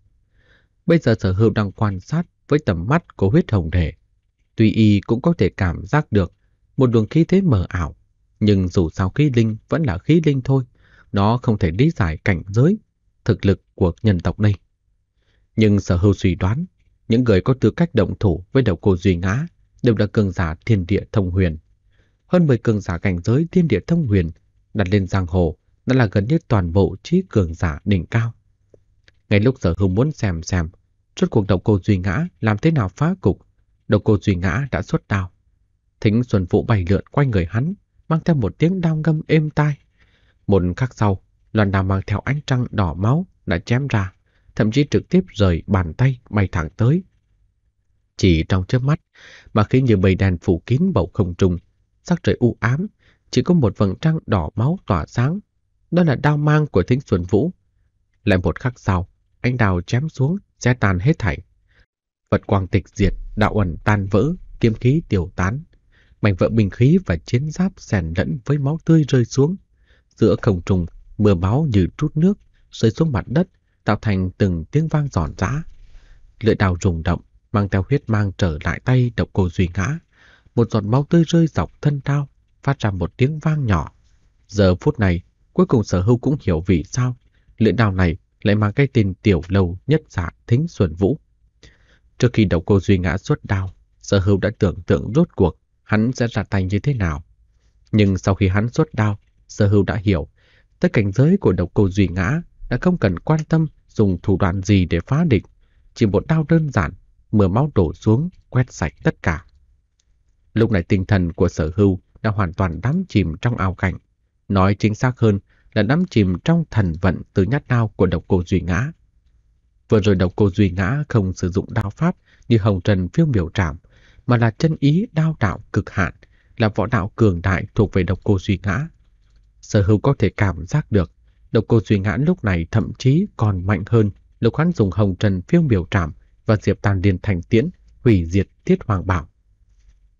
Bây giờ sở hữu đang quan sát với tầm mắt của huyết hồng thể. Tuy y cũng có thể cảm giác được một luồng khí thế mờ ảo, nhưng dù sao khí linh vẫn là khí linh thôi, nó không thể lý giải cảnh giới, thực lực của nhân tộc đây. Nhưng sở hữu suy đoán, những người có tư cách động thủ với đầu cô Duy Ngã đều là cường giả thiên địa thông huyền. Hơn 10 cường giả cảnh giới thiên địa thông huyền đặt lên giang hồ đã là gần như toàn bộ trí cường giả đỉnh cao. Ngay lúc sở hùng muốn xem xem, suốt cuộc độc cô Duy Ngã làm thế nào phá cục, độc cô Duy Ngã đã xuất đao. Thính Xuân Vũ bay lượn quanh người hắn, mang theo một tiếng đao ngâm êm tai. Một khắc sau, loàn đao mang theo ánh trăng đỏ máu đã chém ra, thậm chí trực tiếp rời bàn tay bay thẳng tới. Chỉ trong chớp mắt, mà khi như bầy đèn phủ kín bầu không trung, sắc trời u ám, chỉ có một vầng trăng đỏ máu tỏa sáng đó là đao mang của Thính Xuân Vũ. Lại một khắc sau, anh đào chém xuống, sẽ tan hết thảy. Vật quang tịch diệt, đạo ẩn tan vỡ, kiếm khí tiểu tán. Mảnh vỡ bình khí và chiến giáp xèn lẫn với máu tươi rơi xuống. Giữa không trùng, mưa máu như trút nước, rơi xuống mặt đất, tạo thành từng tiếng vang giòn giã. Lưỡi đào rùng động, mang theo huyết mang trở lại tay độc cô Duy ngã. Một giọt máu tươi rơi dọc thân đao, phát ra một tiếng vang nhỏ. Giờ phút này, Cuối cùng sở hưu cũng hiểu vì sao luyện đào này lại mang cái tên tiểu lâu nhất giả thính xuân vũ. Trước khi đầu cô Duy ngã xuất đào sở hưu đã tưởng tượng rốt cuộc hắn sẽ ra tay như thế nào. Nhưng sau khi hắn xuất đau, sở hưu đã hiểu tới cảnh giới của độc cô Duy ngã đã không cần quan tâm dùng thủ đoạn gì để phá địch. Chỉ một đao đơn giản, mưa máu đổ xuống, quét sạch tất cả. Lúc này tinh thần của sở hưu đã hoàn toàn đắm chìm trong ao cảnh. Nói chính xác hơn là đắm chìm trong thần vận từ nhát đao của độc cô Duy Ngã. Vừa rồi độc cô Duy Ngã không sử dụng đao pháp như hồng trần phiêu miểu trảm, mà là chân ý đao đạo cực hạn, là võ đạo cường đại thuộc về độc cô Duy Ngã. Sở hữu có thể cảm giác được, độc cô Duy Ngã lúc này thậm chí còn mạnh hơn lúc hắn dùng hồng trần phiêu miểu trảm và diệp tàn điền thành tiễn hủy diệt thiết hoàng bảo.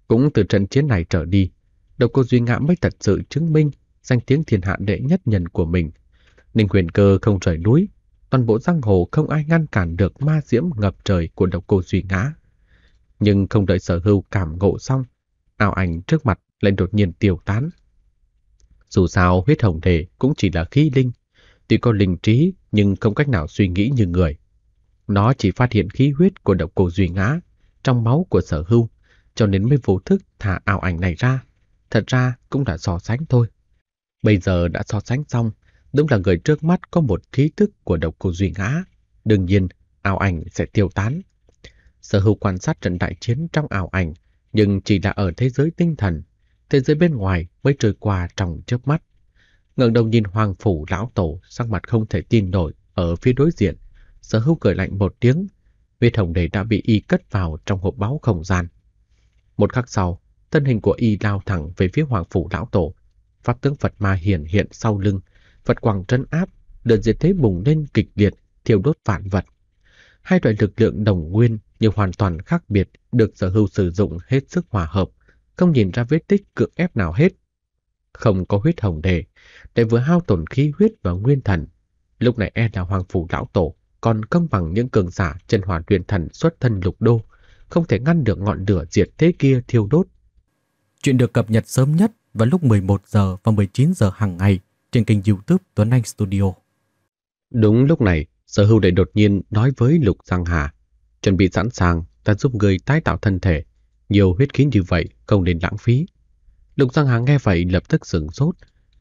Cũng từ trận chiến này trở đi, độc cô Duy Ngã mới thật sự chứng minh danh tiếng thiên hạ đệ nhất nhân của mình. Ninh Huyền Cơ không trời núi, toàn bộ giang hồ không ai ngăn cản được ma diễm ngập trời của độc cô Duy Ngã. Nhưng không đợi sở hưu cảm ngộ xong, ảo ảnh trước mặt lại đột nhiên tiêu tán. Dù sao huyết hồng thể cũng chỉ là khí linh, tuy có linh trí nhưng không cách nào suy nghĩ như người. Nó chỉ phát hiện khí huyết của độc cô Duy Ngã trong máu của sở hưu, cho nên mới vô thức thả ảo ảnh này ra. Thật ra cũng đã so sánh thôi. Bây giờ đã so sánh xong, đúng là người trước mắt có một khí thức của độc cô Duy Ngã. Đương nhiên, ảo ảnh sẽ tiêu tán. Sở hữu quan sát trận đại chiến trong ảo ảnh, nhưng chỉ là ở thế giới tinh thần. Thế giới bên ngoài mới trôi qua trong trước mắt. ngẩng đầu nhìn hoàng phủ lão tổ sắc mặt không thể tin nổi ở phía đối diện. Sở hữu cười lạnh một tiếng, huyết hồng đầy đã bị y cất vào trong hộp báo không gian. Một khắc sau, thân hình của y lao thẳng về phía hoàng phủ lão tổ, pháp tướng Phật ma hiện hiện sau lưng, Phật quang trấn áp, đợt diệt thế bùng lên kịch liệt, thiêu đốt vạn vật. Hai loại lực lượng đồng nguyên nhưng hoàn toàn khác biệt được sở hữu sử dụng hết sức hòa hợp, không nhìn ra vết tích cưỡng ép nào hết. Không có huyết hồng đề, để vừa hao tổn khí huyết và nguyên thần. Lúc này e là hoàng phủ lão tổ, còn công bằng những cường giả chân hỏa truyền thần xuất thân lục đô, không thể ngăn được ngọn lửa diệt thế kia thiêu đốt. Chuyện được cập nhật sớm nhất vào lúc 11 giờ và 19 giờ hàng ngày trên kênh YouTube Tuấn Anh Studio. Đúng lúc này, Sở Hưu lại đột nhiên nói với Lục Giang Hà, "Chuẩn bị sẵn sàng, ta giúp ngươi tái tạo thân thể, nhiều huyết khí như vậy không nên lãng phí." Lục Giang Hà nghe vậy lập tức sửng sốt,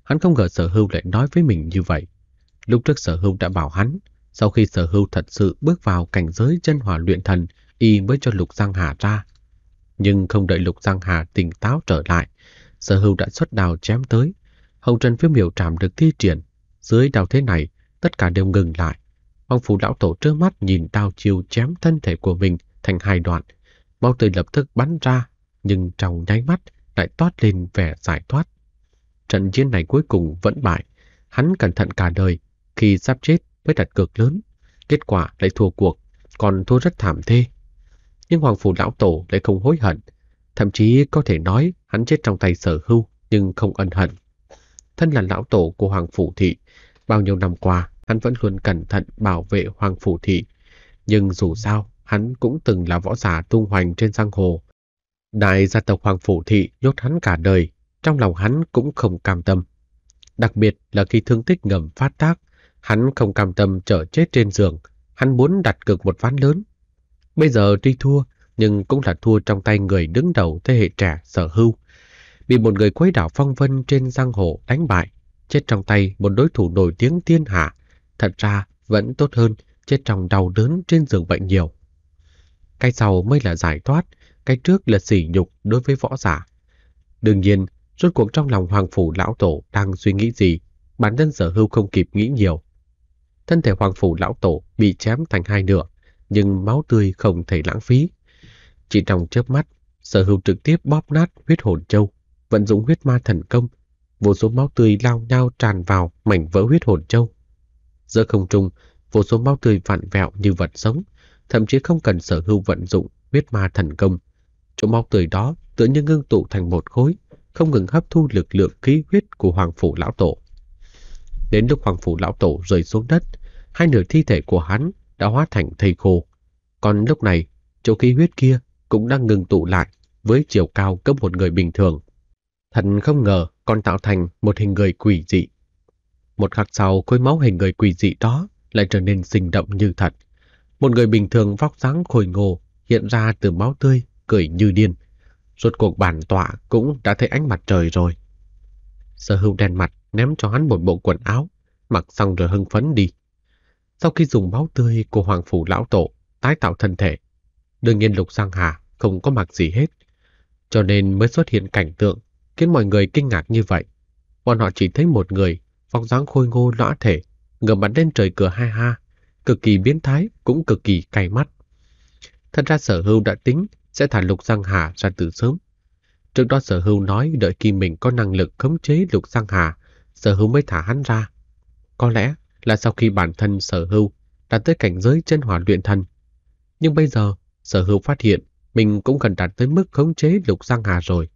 hắn không ngờ Sở Hưu lại nói với mình như vậy. Lúc trước Sở Hưu đã bảo hắn, sau khi Sở Hưu thật sự bước vào cảnh giới chân hỏa luyện thần, y mới cho Lục Giang Hà ra. Nhưng không đợi Lục Giang Hà tỉnh táo trở lại, sở hữu đã xuất đào chém tới. Hậu trần phiêu miểu trạm được thi triển. Dưới đào thế này, tất cả đều ngừng lại. Phong phủ lão tổ trước mắt nhìn đào chiều chém thân thể của mình thành hai đoạn. Máu tươi lập tức bắn ra, nhưng trong nháy mắt lại toát lên vẻ giải thoát. Trận chiến này cuối cùng vẫn bại. Hắn cẩn thận cả đời, khi sắp chết với đặt cược lớn. Kết quả lại thua cuộc, còn thua rất thảm thê. Nhưng Hoàng Phủ Lão Tổ lại không hối hận. Thậm chí có thể nói hắn chết trong tay sở hưu nhưng không ân hận. Thân là lão tổ của Hoàng Phủ Thị, bao nhiêu năm qua hắn vẫn luôn cẩn thận bảo vệ Hoàng Phủ Thị. Nhưng dù sao, hắn cũng từng là võ giả tung hoành trên giang hồ. Đại gia tộc Hoàng Phủ Thị nhốt hắn cả đời, trong lòng hắn cũng không cam tâm. Đặc biệt là khi thương tích ngầm phát tác, hắn không cam tâm trở chết trên giường, hắn muốn đặt cược một ván lớn. Bây giờ tuy thua, nhưng cũng là thua trong tay người đứng đầu thế hệ trẻ sở hưu bị một người quấy đảo phong vân trên giang hồ đánh bại, chết trong tay một đối thủ nổi tiếng thiên hạ, thật ra vẫn tốt hơn chết trong đau đớn trên giường bệnh nhiều. Cái sau mới là giải thoát, cái trước là sỉ nhục đối với võ giả. Đương nhiên, rốt cuộc trong lòng Hoàng Phủ Lão Tổ đang suy nghĩ gì, bản thân sở hưu không kịp nghĩ nhiều. Thân thể Hoàng Phủ Lão Tổ bị chém thành hai nửa, nhưng máu tươi không thể lãng phí. Chỉ trong chớp mắt, sở hưu trực tiếp bóp nát huyết hồn châu vận dụng huyết ma thần công, vô số máu tươi lao nhau tràn vào mảnh vỡ huyết hồn châu. Giữa không trung, vô số máu tươi vặn vẹo như vật sống, thậm chí không cần sở hữu vận dụng huyết ma thần công. Chỗ máu tươi đó tự như ngưng tụ thành một khối, không ngừng hấp thu lực lượng khí huyết của Hoàng Phủ Lão Tổ. Đến lúc Hoàng Phủ Lão Tổ rơi xuống đất, hai nửa thi thể của hắn đã hóa thành thây khô. Còn lúc này, chỗ khí huyết kia cũng đang ngừng tụ lại với chiều cao cấp một người bình thường thần không ngờ còn tạo thành một hình người quỷ dị. Một khắc sau, khối máu hình người quỷ dị đó lại trở nên sinh động như thật. Một người bình thường vóc dáng khôi ngô hiện ra từ máu tươi, cười như điên. Suốt cuộc bản tọa cũng đã thấy ánh mặt trời rồi. Sở hữu đen mặt ném cho hắn một bộ quần áo, mặc xong rồi hưng phấn đi. Sau khi dùng máu tươi của Hoàng Phủ Lão Tổ tái tạo thân thể, đương nhiên Lục Giang Hà không có mặc gì hết, cho nên mới xuất hiện cảnh tượng khiến mọi người kinh ngạc như vậy. Bọn họ chỉ thấy một người, vóc dáng khôi ngô lõa thể, ngửa mặt lên trời cửa ha ha, cực kỳ biến thái cũng cực kỳ cay mắt. Thật ra sở hưu đã tính sẽ thả lục giang hà ra từ sớm. Trước đó sở hưu nói đợi khi mình có năng lực khống chế lục giang hà, sở hưu mới thả hắn ra. Có lẽ là sau khi bản thân sở hưu đã tới cảnh giới chân hỏa luyện thần. Nhưng bây giờ, sở hưu phát hiện mình cũng gần đạt tới mức khống chế lục giang hà rồi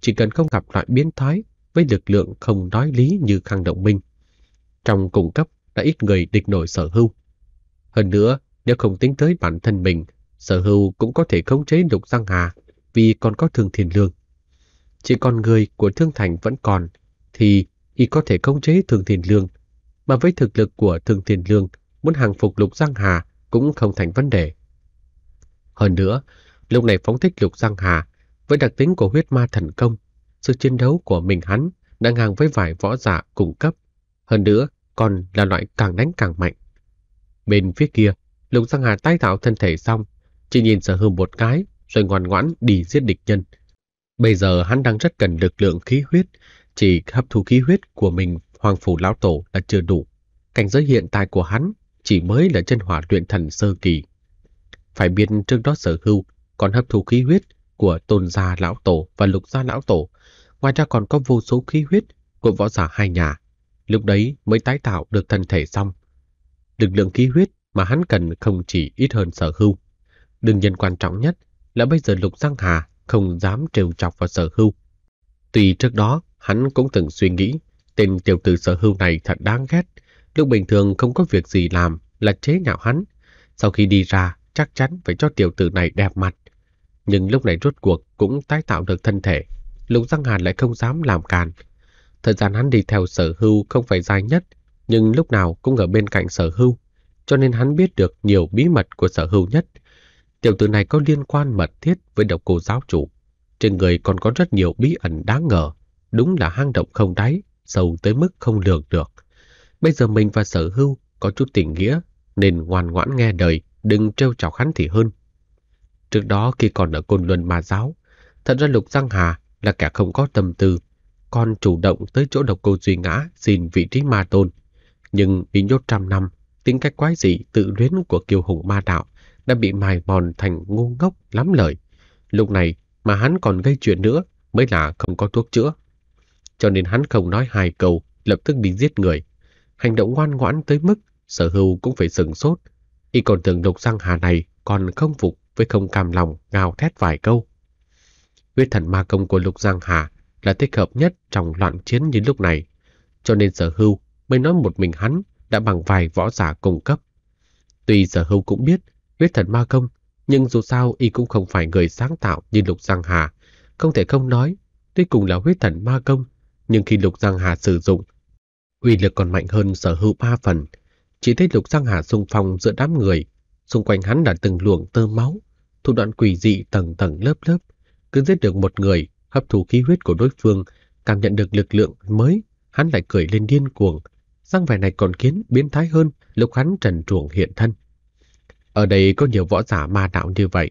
chỉ cần không gặp loại biến thái với lực lượng không nói lý như khang động minh. Trong cung cấp đã ít người địch nổi sở hưu. Hơn nữa, nếu không tính tới bản thân mình, sở hưu cũng có thể khống chế lục giang hà vì còn có thương thiên lương. Chỉ còn người của thương thành vẫn còn, thì y có thể khống chế thương thiên lương, mà với thực lực của thương thiên lương, muốn hàng phục lục giang hà cũng không thành vấn đề. Hơn nữa, lúc này phóng thích lục giang hà với đặc tính của huyết ma thần công, sự chiến đấu của mình hắn đã ngang với vài võ giả cùng cấp. Hơn nữa, còn là loại càng đánh càng mạnh. Bên phía kia, Lục Giang Hà tái tạo thân thể xong, chỉ nhìn sở hư một cái, rồi ngoan ngoãn đi giết địch nhân. Bây giờ hắn đang rất cần lực lượng khí huyết, chỉ hấp thu khí huyết của mình Hoàng Phủ Lão Tổ là chưa đủ. Cảnh giới hiện tại của hắn chỉ mới là chân hỏa luyện thần sơ kỳ. Phải biết trước đó sở hưu còn hấp thu khí huyết của tôn gia lão tổ và lục gia lão tổ, ngoài ra còn có vô số khí huyết của võ giả hai nhà. Lúc đấy mới tái tạo được thân thể xong. Lực lượng khí huyết mà hắn cần không chỉ ít hơn sở hưu. Đương nhiên quan trọng nhất là bây giờ Lục Giang Hà không dám trêu chọc vào sở hưu. Tuy trước đó hắn cũng từng suy nghĩ tên tiểu tử sở hưu này thật đáng ghét. Lúc bình thường không có việc gì làm là chế nhạo hắn. Sau khi đi ra chắc chắn phải cho tiểu tử này đẹp mặt. Nhưng lúc này rốt cuộc cũng tái tạo được thân thể, Lục Giang Hàn lại không dám làm càn. Thời gian hắn đi theo sở hưu không phải dài nhất, nhưng lúc nào cũng ở bên cạnh sở hưu, cho nên hắn biết được nhiều bí mật của sở hưu nhất. Tiểu tử này có liên quan mật thiết với độc cô giáo chủ. Trên người còn có rất nhiều bí ẩn đáng ngờ, đúng là hang động không đáy, sâu tới mức không lường được. Bây giờ mình và sở hưu có chút tình nghĩa, nên ngoan ngoãn nghe đời, đừng trêu chọc hắn thì hơn. Trước đó khi còn ở Côn Luân ma giáo, thật ra Lục Giang Hà là kẻ không có tâm tư, còn chủ động tới chỗ độc cô Duy Ngã xin vị trí ma tôn. Nhưng bị nhốt trăm năm, tính cách quái dị tự luyến của kiều hùng ma đạo đã bị mài mòn thành ngu ngốc lắm lời. Lúc này mà hắn còn gây chuyện nữa mới là không có thuốc chữa. Cho nên hắn không nói hai câu, lập tức đi giết người. Hành động ngoan ngoãn tới mức sở hữu cũng phải sừng sốt. Y còn tưởng độc răng hà này còn không phục với không cam lòng ngào thét vài câu. Huyết thần ma công của Lục Giang Hà là thích hợp nhất trong loạn chiến như lúc này, cho nên sở hưu mới nói một mình hắn đã bằng vài võ giả cung cấp. Tuy sở hưu cũng biết huyết thần ma công, nhưng dù sao y cũng không phải người sáng tạo như Lục Giang Hà, không thể không nói, tuy cùng là huyết thần ma công, nhưng khi Lục Giang Hà sử dụng, uy lực còn mạnh hơn sở hữu ba phần. Chỉ thấy Lục Giang Hà xung phong giữa đám người Xung quanh hắn là từng luồng tơ máu, thủ đoạn quỷ dị tầng tầng lớp lớp. Cứ giết được một người, hấp thụ khí huyết của đối phương, cảm nhận được lực lượng mới, hắn lại cười lên điên cuồng. Răng vẻ này còn khiến biến thái hơn lúc hắn trần truồng hiện thân. Ở đây có nhiều võ giả ma đạo như vậy,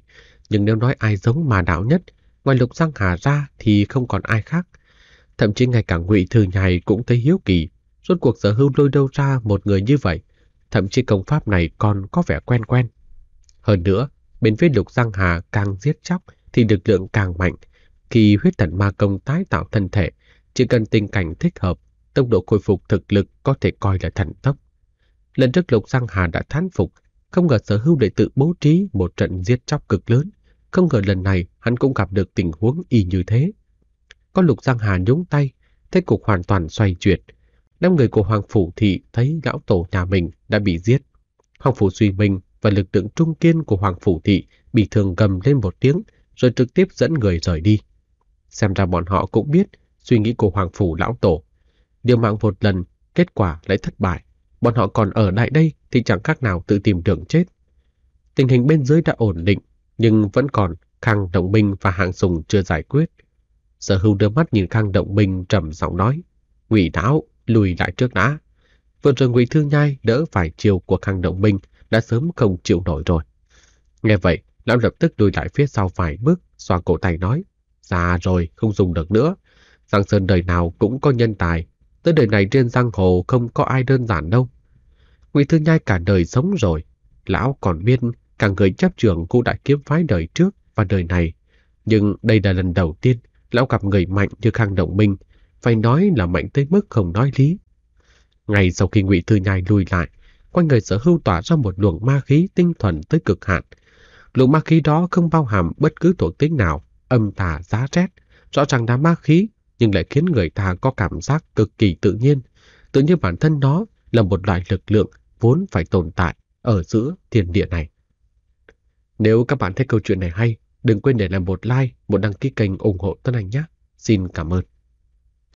nhưng nếu nói ai giống ma đạo nhất, ngoài lục răng hà ra thì không còn ai khác. Thậm chí ngay cả ngụy thừa nhài cũng thấy hiếu kỳ, suốt cuộc sở hữu lôi đâu ra một người như vậy. Thậm chí công pháp này còn có vẻ quen quen. Hơn nữa, bên phía lục giang hà càng giết chóc thì lực lượng càng mạnh. Khi huyết thần ma công tái tạo thân thể, chỉ cần tình cảnh thích hợp, tốc độ khôi phục thực lực có thể coi là thần tốc. Lần trước lục giang hà đã thán phục, không ngờ sở hữu đệ tự bố trí một trận giết chóc cực lớn. Không ngờ lần này hắn cũng gặp được tình huống y như thế. Có lục giang hà nhúng tay, thế cục hoàn toàn xoay chuyển năm người của Hoàng Phủ Thị thấy lão tổ nhà mình đã bị giết. Hoàng Phủ Duy Minh và lực lượng trung kiên của Hoàng Phủ Thị bị thường gầm lên một tiếng rồi trực tiếp dẫn người rời đi. Xem ra bọn họ cũng biết suy nghĩ của Hoàng Phủ lão tổ. Điều mạng một lần, kết quả lại thất bại. Bọn họ còn ở lại đây thì chẳng khác nào tự tìm đường chết. Tình hình bên dưới đã ổn định, nhưng vẫn còn Khang Động Minh và Hàng Sùng chưa giải quyết. Sở hưu đưa mắt nhìn Khang Động Minh trầm giọng nói, Ngụy Đáo, lùi lại trước đã. Vừa rồi Ngụy Thương Nhai đỡ phải chiều của khang động minh đã sớm không chịu nổi rồi. Nghe vậy, lão lập tức lùi lại phía sau vài bước, xoa cổ tay nói, già rồi, không dùng được nữa. Giang Sơn đời nào cũng có nhân tài, tới đời này trên giang hồ không có ai đơn giản đâu. Ngụy Thương Nhai cả đời sống rồi, lão còn biết cả người chấp trưởng cũ đại kiếm phái đời trước và đời này. Nhưng đây là lần đầu tiên lão gặp người mạnh như Khang Động Minh phải nói là mạnh tới mức không nói lý. Ngay sau khi ngụy thư Nhai lùi lại, quanh người sở hưu tỏa ra một luồng ma khí tinh thuần tới cực hạn. Luồng ma khí đó không bao hàm bất cứ thuộc tính nào, âm tà giá rét, rõ ràng là ma khí nhưng lại khiến người ta có cảm giác cực kỳ tự nhiên, tự như bản thân nó là một loại lực lượng vốn phải tồn tại ở giữa thiên địa này. Nếu các bạn thấy câu chuyện này hay, đừng quên để lại một like, một đăng ký kênh ủng hộ Tân Anh nhé. Xin cảm ơn.